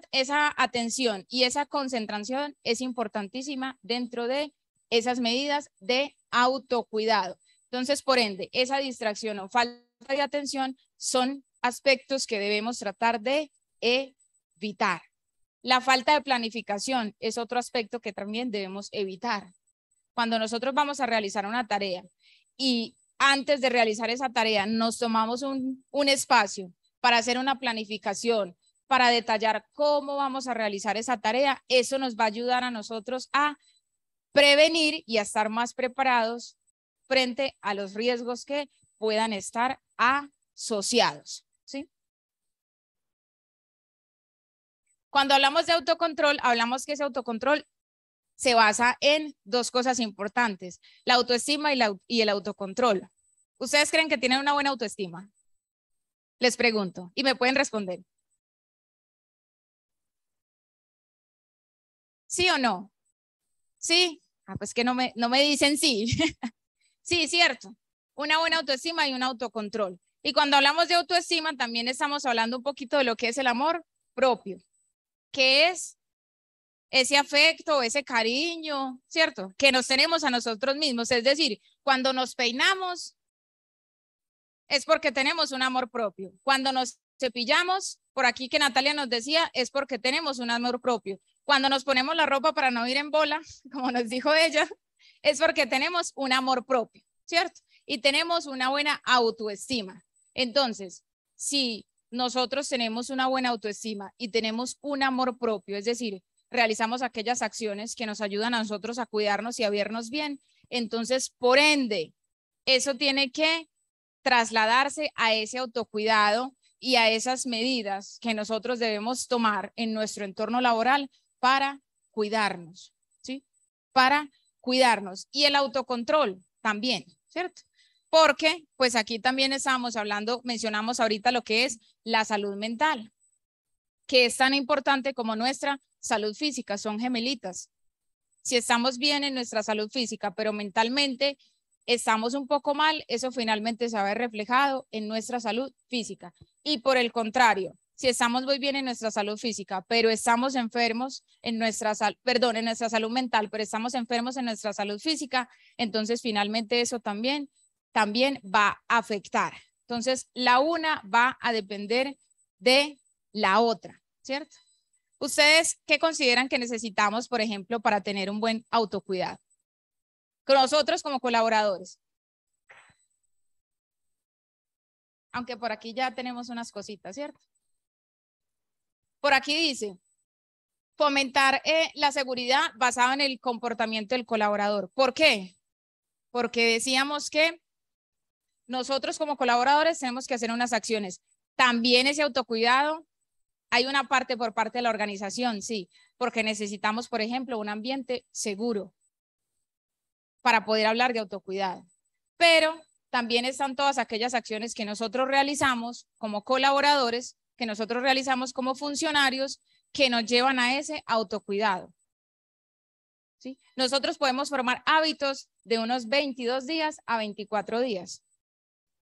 atención y esa concentración es importantísima dentro de esas medidas de autocuidado. Entonces, por ende, esa distracción o falta de atención son aspectos que debemos tratar de evitar. La falta de planificación es otro aspecto que también debemos evitar. Cuando nosotros vamos a realizar una tarea y antes de realizar esa tarea nos tomamos un espacio para hacer una planificación, para detallar cómo vamos a realizar esa tarea. Eso nos va a ayudar a nosotros a prevenir y a estar más preparados frente a los riesgos que puedan estar asociados. ¿sí? Cuando hablamos de autocontrol, hablamos que ese autocontrol se basa en dos cosas importantes, la autoestima y el autocontrol. ¿Ustedes creen que tienen una buena autoestima? Les pregunto y me pueden responder. ¿Sí o no? Sí. Ah, pues que no me, no me dicen sí. sí, cierto. Una buena autoestima y un autocontrol. Y cuando hablamos de autoestima, también estamos hablando un poquito de lo que es el amor propio, que es ese afecto, ese cariño, ¿cierto? Que nos tenemos a nosotros mismos. Es decir, cuando nos peinamos, es porque tenemos un amor propio. Cuando nos cepillamos, por aquí que Natalia nos decía, es porque tenemos un amor propio. Cuando nos ponemos la ropa para no ir en bola, como nos dijo ella, es porque tenemos un amor propio, ¿cierto? Y tenemos una buena autoestima. Entonces, si nosotros tenemos una buena autoestima y tenemos un amor propio, es decir, realizamos aquellas acciones que nos ayudan a nosotros a cuidarnos y a vernos bien, entonces, por ende, eso tiene que trasladarse a ese autocuidado y a esas medidas que nosotros debemos tomar en nuestro entorno laboral para cuidarnos, ¿sí? Para cuidarnos. Y el autocontrol también, ¿cierto? Porque, pues aquí también estamos hablando, mencionamos ahorita lo que es la salud mental, que es tan importante como nuestra salud física, son gemelitas. Si estamos bien en nuestra salud física, pero mentalmente estamos un poco mal, eso finalmente se va a ver reflejado en nuestra salud física. Y por el contrario, si estamos muy bien en nuestra salud física, pero estamos enfermos en nuestra salud, perdón, en nuestra salud mental, pero estamos enfermos en nuestra salud física, entonces finalmente eso también, también va a afectar. Entonces, la una va a depender de la otra, ¿cierto? ¿Ustedes qué consideran que necesitamos, por ejemplo, para tener un buen autocuidado? con nosotros como colaboradores. Aunque por aquí ya tenemos unas cositas, ¿cierto? Por aquí dice, fomentar eh, la seguridad basada en el comportamiento del colaborador. ¿Por qué? Porque decíamos que nosotros como colaboradores tenemos que hacer unas acciones. También ese autocuidado, hay una parte por parte de la organización, sí, porque necesitamos, por ejemplo, un ambiente seguro, para poder hablar de autocuidado. Pero también están todas aquellas acciones que nosotros realizamos como colaboradores, que nosotros realizamos como funcionarios, que nos llevan a ese autocuidado. ¿Sí? Nosotros podemos formar hábitos de unos 22 días a 24 días.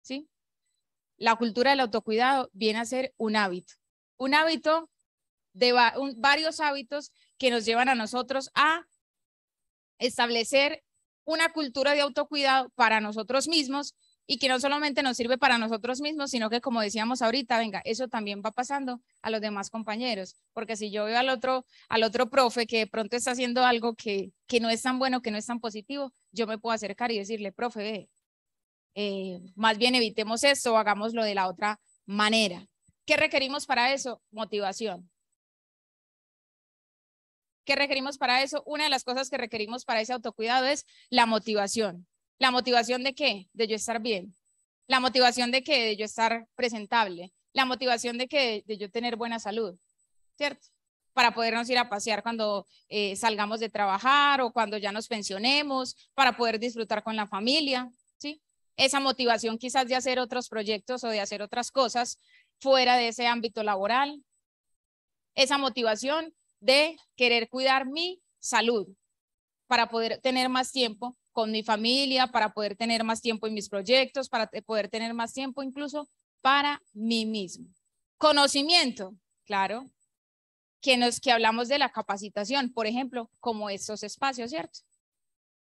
¿Sí? La cultura del autocuidado viene a ser un hábito, un hábito de varios hábitos que nos llevan a nosotros a establecer una cultura de autocuidado para nosotros mismos y que no solamente nos sirve para nosotros mismos, sino que como decíamos ahorita, venga, eso también va pasando a los demás compañeros, porque si yo veo al otro, al otro profe que de pronto está haciendo algo que, que no es tan bueno, que no es tan positivo, yo me puedo acercar y decirle, profe, eh, más bien evitemos esto, hagámoslo de la otra manera. ¿Qué requerimos para eso? Motivación. ¿Qué requerimos para eso? Una de las cosas que requerimos para ese autocuidado es la motivación. ¿La motivación de qué? De yo estar bien. ¿La motivación de que De yo estar presentable. ¿La motivación de que De yo tener buena salud. ¿Cierto? Para podernos ir a pasear cuando eh, salgamos de trabajar o cuando ya nos pensionemos, para poder disfrutar con la familia. ¿Sí? Esa motivación quizás de hacer otros proyectos o de hacer otras cosas fuera de ese ámbito laboral. Esa motivación de querer cuidar mi salud para poder tener más tiempo con mi familia, para poder tener más tiempo en mis proyectos, para poder tener más tiempo incluso para mí mismo. Conocimiento, claro, que nos que hablamos de la capacitación, por ejemplo, como estos espacios, ¿cierto?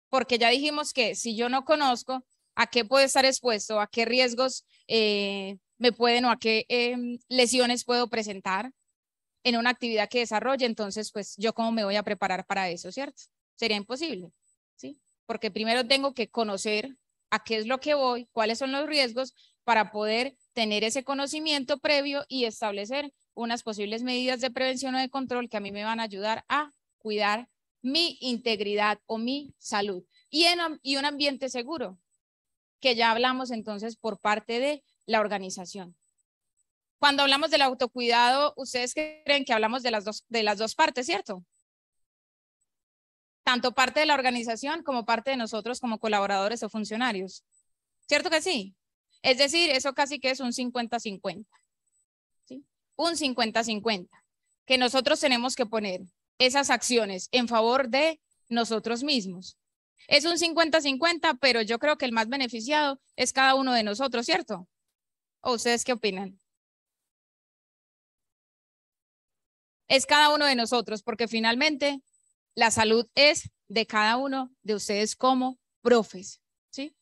Porque ya dijimos que si yo no conozco a qué puedo estar expuesto, a qué riesgos eh, me pueden o a qué em, lesiones puedo presentar, en una actividad que desarrolle, entonces pues yo cómo me voy a preparar para eso, ¿cierto? Sería imposible, ¿sí? Porque primero tengo que conocer a qué es lo que voy, cuáles son los riesgos para poder tener ese conocimiento previo y establecer unas posibles medidas de prevención o de control que a mí me van a ayudar a cuidar mi integridad o mi salud y, en, y un ambiente seguro, que ya hablamos entonces por parte de la organización. Cuando hablamos del autocuidado, ustedes creen que hablamos de las dos, de las dos partes, ¿cierto? Tanto parte de la organización como parte de nosotros como colaboradores o funcionarios. ¿Cierto que sí? Es decir, eso casi que es un 50-50. Un 50-50 que nosotros tenemos que poner esas acciones en favor de nosotros mismos. Es un 50-50, pero yo creo que el más beneficiado es cada uno de nosotros, ¿cierto? ¿O ustedes qué opinan? es cada uno de nosotros, porque finalmente la salud es de cada uno de ustedes como profes, ¿sí?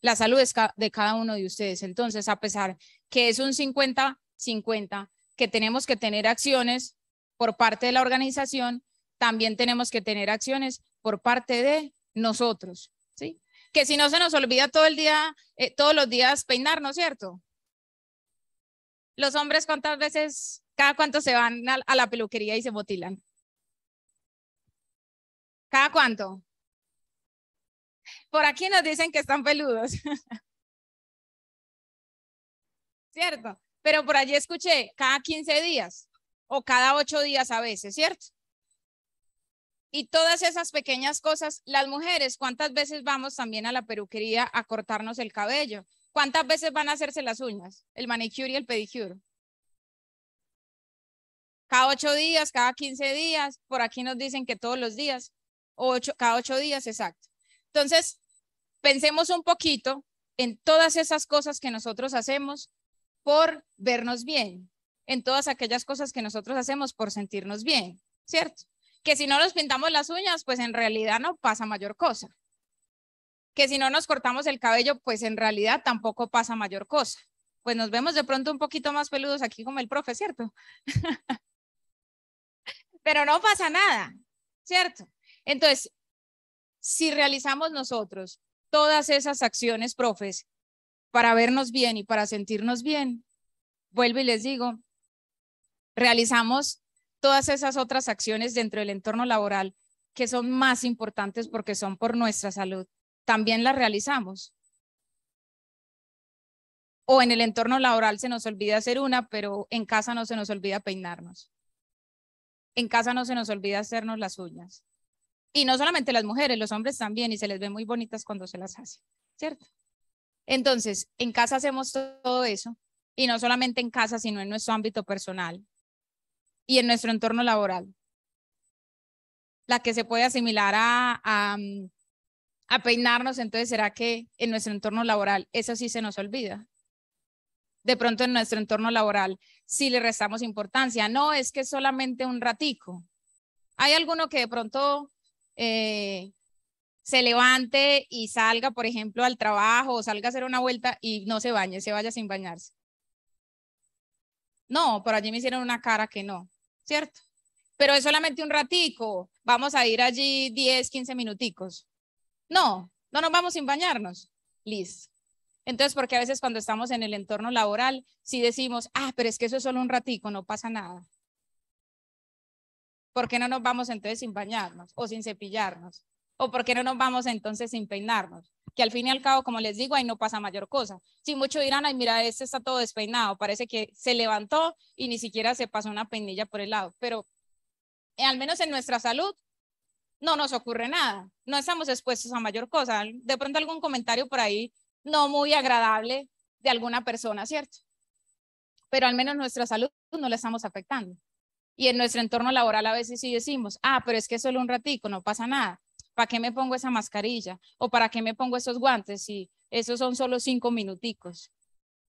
La salud es de cada uno de ustedes. Entonces, a pesar que es un 50-50, que tenemos que tener acciones por parte de la organización, también tenemos que tener acciones por parte de nosotros, ¿sí? Que si no se nos olvida todo el día, eh, todos los días peinar, ¿no es cierto? Los hombres cuántas veces ¿Cada cuánto se van a, la peluquería y se motilan? ¿Cada cuánto? Por aquí nos dicen que están peludos. ¿Cierto? Pero por allí escuché cada 15 días o cada 8 días a veces, ¿cierto? Y todas esas pequeñas cosas, las mujeres, ¿cuántas veces vamos también a la peluquería a cortarnos el cabello? ¿Cuántas veces van a hacerse las uñas, el manicure y el pedicure? cada ocho días, cada quince días, por aquí nos dicen que todos los días, ocho, cada ocho días, exacto. Entonces, pensemos un poquito en todas esas cosas que nosotros hacemos por vernos bien, en todas aquellas cosas que nosotros hacemos por sentirnos bien, ¿cierto? Que si no nos pintamos las uñas, pues en realidad no pasa mayor cosa. Que si no nos cortamos el cabello, pues en realidad tampoco pasa mayor cosa. Pues nos vemos de pronto un poquito más peludos aquí como el profe, ¿cierto? pero no pasa nada, ¿cierto? Entonces, si realizamos nosotros todas esas acciones, profes, para vernos bien y para sentirnos bien, vuelvo y les digo, realizamos todas esas otras acciones dentro del entorno laboral que son más importantes porque son por nuestra salud, también las realizamos. O en el entorno laboral se nos olvida hacer una, pero en casa no se nos olvida peinarnos en casa no se nos olvida hacernos las uñas. Y no solamente las mujeres, los hombres también, y se les ve muy bonitas cuando se las hacen, ¿cierto? Entonces, en casa hacemos todo eso, y no solamente en casa, sino en nuestro ámbito personal y en nuestro entorno laboral. La que se puede asimilar a, a mm, peinarnos, entonces, ¿será que en nuestro entorno laboral eso sí se nos olvida? de pronto en nuestro entorno laboral si le restamos importancia. No, es que solamente un ratico. Hay alguno que de pronto eh, se levante y salga, por ejemplo, al trabajo o salga a hacer una vuelta y no se bañe, se vaya sin bañarse. No, por allí me hicieron una cara que no, ¿cierto? Pero es solamente un ratico, vamos a ir allí 10, 15 minuticos. No, no nos vamos sin bañarnos. Liz. Entonces, porque a veces cuando estamos en el entorno laboral, si decimos, ah, pero es que eso es solo un ratico, no pasa nada. ¿Por qué no nos vamos entonces sin bañarnos o sin cepillarnos? ¿O por qué no nos vamos entonces sin peinarnos? Que al fin y al cabo, como les digo, ahí no pasa mayor cosa. Si muchos dirán, ay, mira, este está todo despeinado, parece que se levantó y ni siquiera se pasó una peinilla por el lado, pero eh, al menos en nuestra salud no nos ocurre nada, no estamos expuestos a mayor cosa. De pronto algún comentario por ahí no muy agradable de alguna persona, ¿cierto? Pero al menos nuestra salud no la estamos afectando. Y en nuestro entorno laboral a veces sí decimos, ah, pero es que solo un ratico, no pasa nada. ¿Para qué me pongo esa mascarilla? ¿O para qué me pongo esos guantes? Si esos son solo cinco minuticos.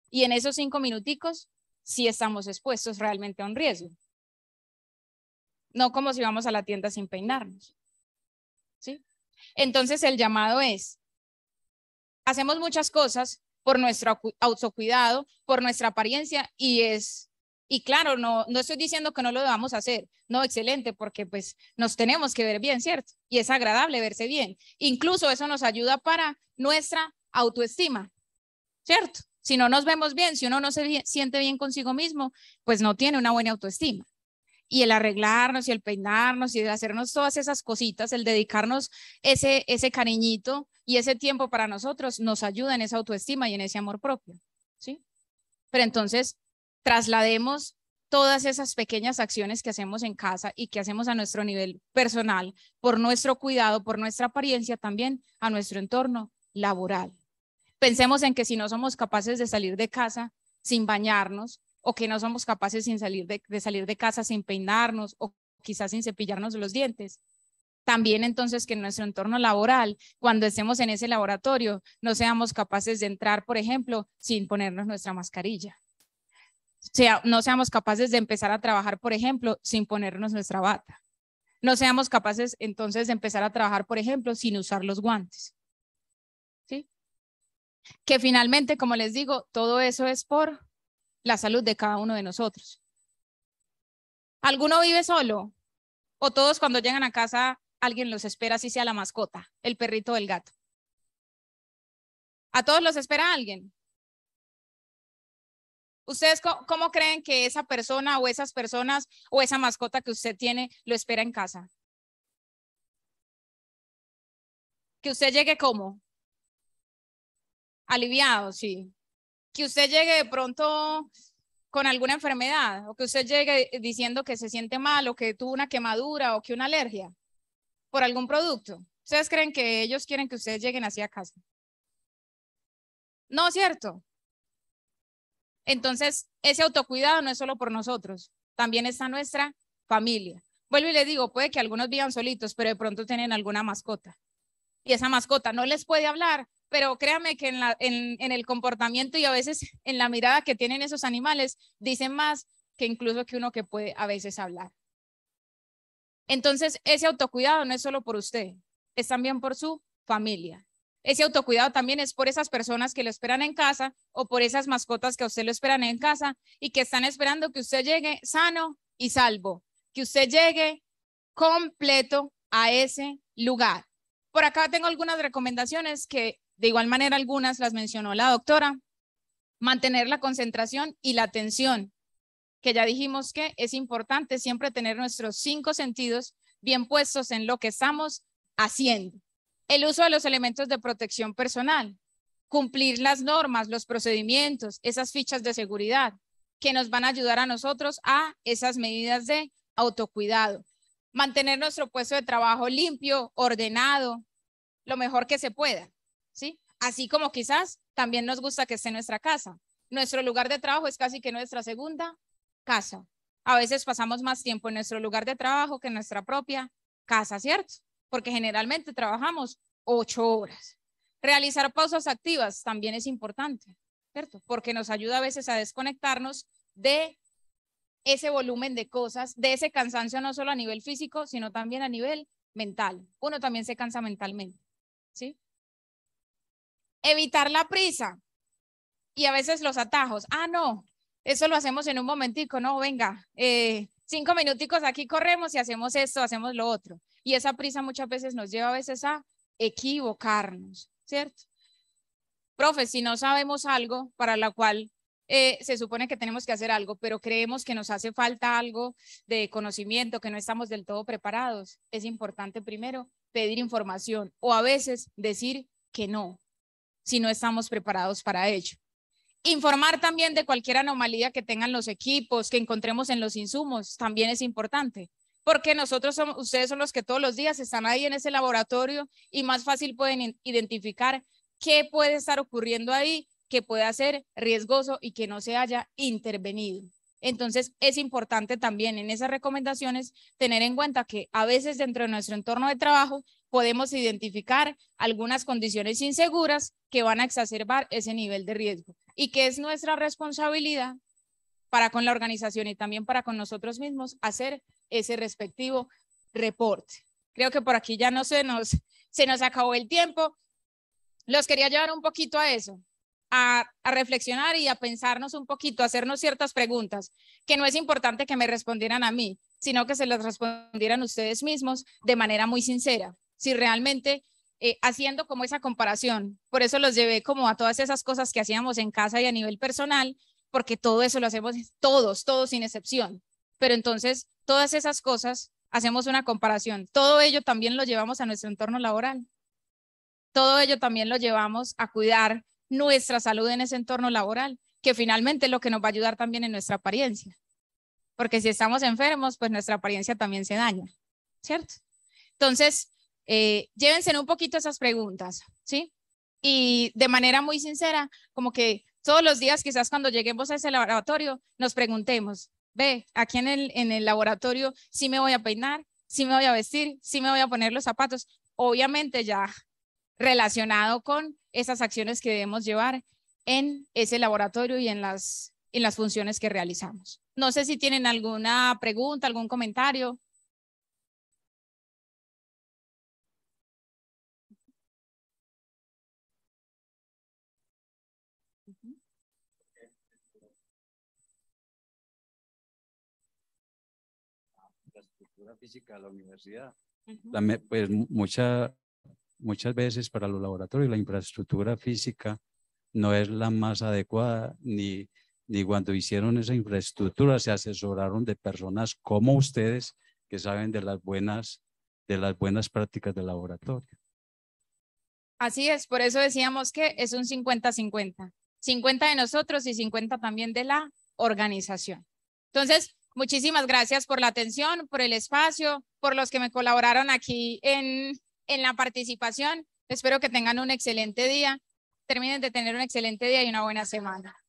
Y en esos cinco minuticos sí estamos expuestos realmente a un riesgo. No como si vamos a la tienda sin peinarnos. ¿Sí? Entonces el llamado es, hacemos muchas cosas por nuestro autocuidado, por nuestra apariencia y es, y claro, no, no estoy diciendo que no lo debamos hacer, no, excelente, porque pues nos tenemos que ver bien, ¿cierto? Y es agradable verse bien. Incluso eso nos ayuda para nuestra autoestima, ¿cierto? Si no nos vemos bien, si uno no se siente bien consigo mismo, pues no tiene una buena autoestima y el arreglarnos y el peinarnos y el hacernos todas esas cositas, el dedicarnos ese, ese cariñito y ese tiempo para nosotros nos ayuda en esa autoestima y en ese amor propio, ¿sí? Pero entonces traslademos todas esas pequeñas acciones que hacemos en casa y que hacemos a nuestro nivel personal, por nuestro cuidado, por nuestra apariencia también, a nuestro entorno laboral. Pensemos en que si no somos capaces de salir de casa sin bañarnos, o que no somos capaces sin salir de, salir de casa sin peinarnos o quizás sin cepillarnos los dientes también entonces que en nuestro entorno laboral, cuando estemos en ese laboratorio, no seamos capaces de entrar, por ejemplo, sin ponernos nuestra mascarilla. O sea, no seamos capaces de empezar a trabajar, por ejemplo, sin ponernos nuestra bata. No seamos capaces entonces de empezar a trabajar, por ejemplo, sin usar los guantes. ¿Sí? Que finalmente, como les digo, todo eso es por la salud de cada uno de nosotros. ¿Alguno vive solo? ¿O todos cuando llegan a casa alguien los espera, si sea la mascota, el perrito o el gato? ¿A todos los espera alguien? ¿Ustedes cómo creen que esa persona o esas personas o esa mascota que usted tiene lo espera en casa? Que usted llegue como? Aliviado, sí que usted llegue de pronto con alguna enfermedad o que usted llegue diciendo que se siente mal o que tuvo una quemadura o que una alergia por algún producto. ¿Ustedes creen que ellos quieren que ustedes lleguen hacia a casa? No, ¿cierto? Entonces, ese autocuidado no es solo por nosotros, también está nuestra familia. Vuelvo y le digo, puede que algunos vivan solitos, pero de pronto tienen alguna mascota. Y esa mascota no les puede hablar, pero créame que en, el comportamiento y a veces en la mirada que tienen esos animales, dicen más que incluso que uno que puede a veces hablar. Entonces, ese autocuidado no es solo por usted, es también por su familia. Ese autocuidado también es por esas personas que lo esperan en casa o por esas mascotas que a usted lo esperan en casa y que están esperando que usted llegue sano y salvo, que usted llegue completo a ese lugar. Por acá tengo algunas recomendaciones que de igual manera, algunas las mencionó la doctora. Mantener la concentración y la atención, que ya dijimos que es importante siempre tener nuestros cinco sentidos bien puestos en lo que estamos haciendo. El uso de los elementos de protección personal, cumplir las normas, los procedimientos, esas fichas de seguridad que nos van a ayudar a nosotros a esas medidas de autocuidado. Mantener nuestro puesto de trabajo limpio, ordenado, lo mejor que se pueda. ¿sí? Así como quizás también nos gusta que esté nuestra casa. Nuestro lugar de trabajo es casi que nuestra segunda casa. A veces pasamos más tiempo en nuestro lugar de trabajo que en nuestra propia casa, ¿cierto? Porque generalmente trabajamos ocho horas. Realizar pausas activas también es importante, ¿cierto? Porque nos ayuda a veces a desconectarnos de ese volumen de cosas, de ese cansancio no solo a nivel físico, sino también a nivel mental. Uno también se cansa mentalmente, ¿sí? evitar la prisa y a veces los atajos. Ah, no, eso lo hacemos en un momentico, no, venga, eh, cinco minuticos aquí corremos y hacemos esto, hacemos lo otro. Y esa prisa muchas veces nos lleva a veces a equivocarnos, ¿cierto? Profe, si no sabemos algo para la cual eh, se supone que tenemos que hacer algo, pero creemos que nos hace falta algo de conocimiento, que no estamos del todo preparados, es importante primero pedir información o a veces decir que no, si no estamos preparados para ello. Informar también de cualquier anomalía que tengan los equipos, que encontremos en los insumos, también es importante, porque nosotros somos, ustedes son los que todos los días están ahí en ese laboratorio y más fácil pueden identificar qué puede estar ocurriendo ahí, qué puede ser riesgoso y que no se haya intervenido. Entonces, es importante también en esas recomendaciones tener en cuenta que a veces dentro de nuestro entorno de trabajo podemos identificar algunas condiciones inseguras que van a exacerbar ese nivel de riesgo y que es nuestra responsabilidad para con la organización y también para con nosotros mismos hacer ese respectivo reporte. Creo que por aquí ya no se nos, se nos acabó el tiempo. Los quería llevar un poquito a eso, a, a, reflexionar y a pensarnos un poquito, a hacernos ciertas preguntas, que no es importante que me respondieran a mí, sino que se las respondieran ustedes mismos de manera muy sincera si realmente eh, haciendo como esa comparación. Por eso los llevé como a todas esas cosas que hacíamos en casa y a nivel personal, porque todo eso lo hacemos todos, todos sin excepción. Pero entonces, todas esas cosas, hacemos una comparación. Todo ello también lo llevamos a nuestro entorno laboral. Todo ello también lo llevamos a cuidar nuestra salud en ese entorno laboral, que finalmente es lo que nos va a ayudar también en nuestra apariencia. Porque si estamos enfermos, pues nuestra apariencia también se daña, ¿cierto? Entonces, eh, llévense un poquito esas preguntas, ¿sí? Y de manera muy sincera, como que todos los días, quizás cuando lleguemos a ese laboratorio, nos preguntemos, ve, aquí en el, en el laboratorio, si me voy a peinar, si me voy a vestir, si me voy a poner los zapatos, obviamente ya relacionado con esas acciones que debemos llevar en ese laboratorio y en las, en las funciones que realizamos. No sé si tienen alguna pregunta, algún comentario. física de la universidad. pues muchas veces para los laboratorios la infraestructura física no es la más adecuada, ni, ni cuando hicieron esa infraestructura se asesoraron de personas como ustedes que saben de las buenas, de las buenas prácticas del laboratorio. Así es, por eso decíamos que es un 50-50. 50 de nosotros y 50 también de la organización. Entonces, Muchísimas gracias por la atención, por el espacio, por los que me colaboraron aquí en, la participación. Espero que tengan un excelente día. Terminen de tener un excelente día y una buena semana.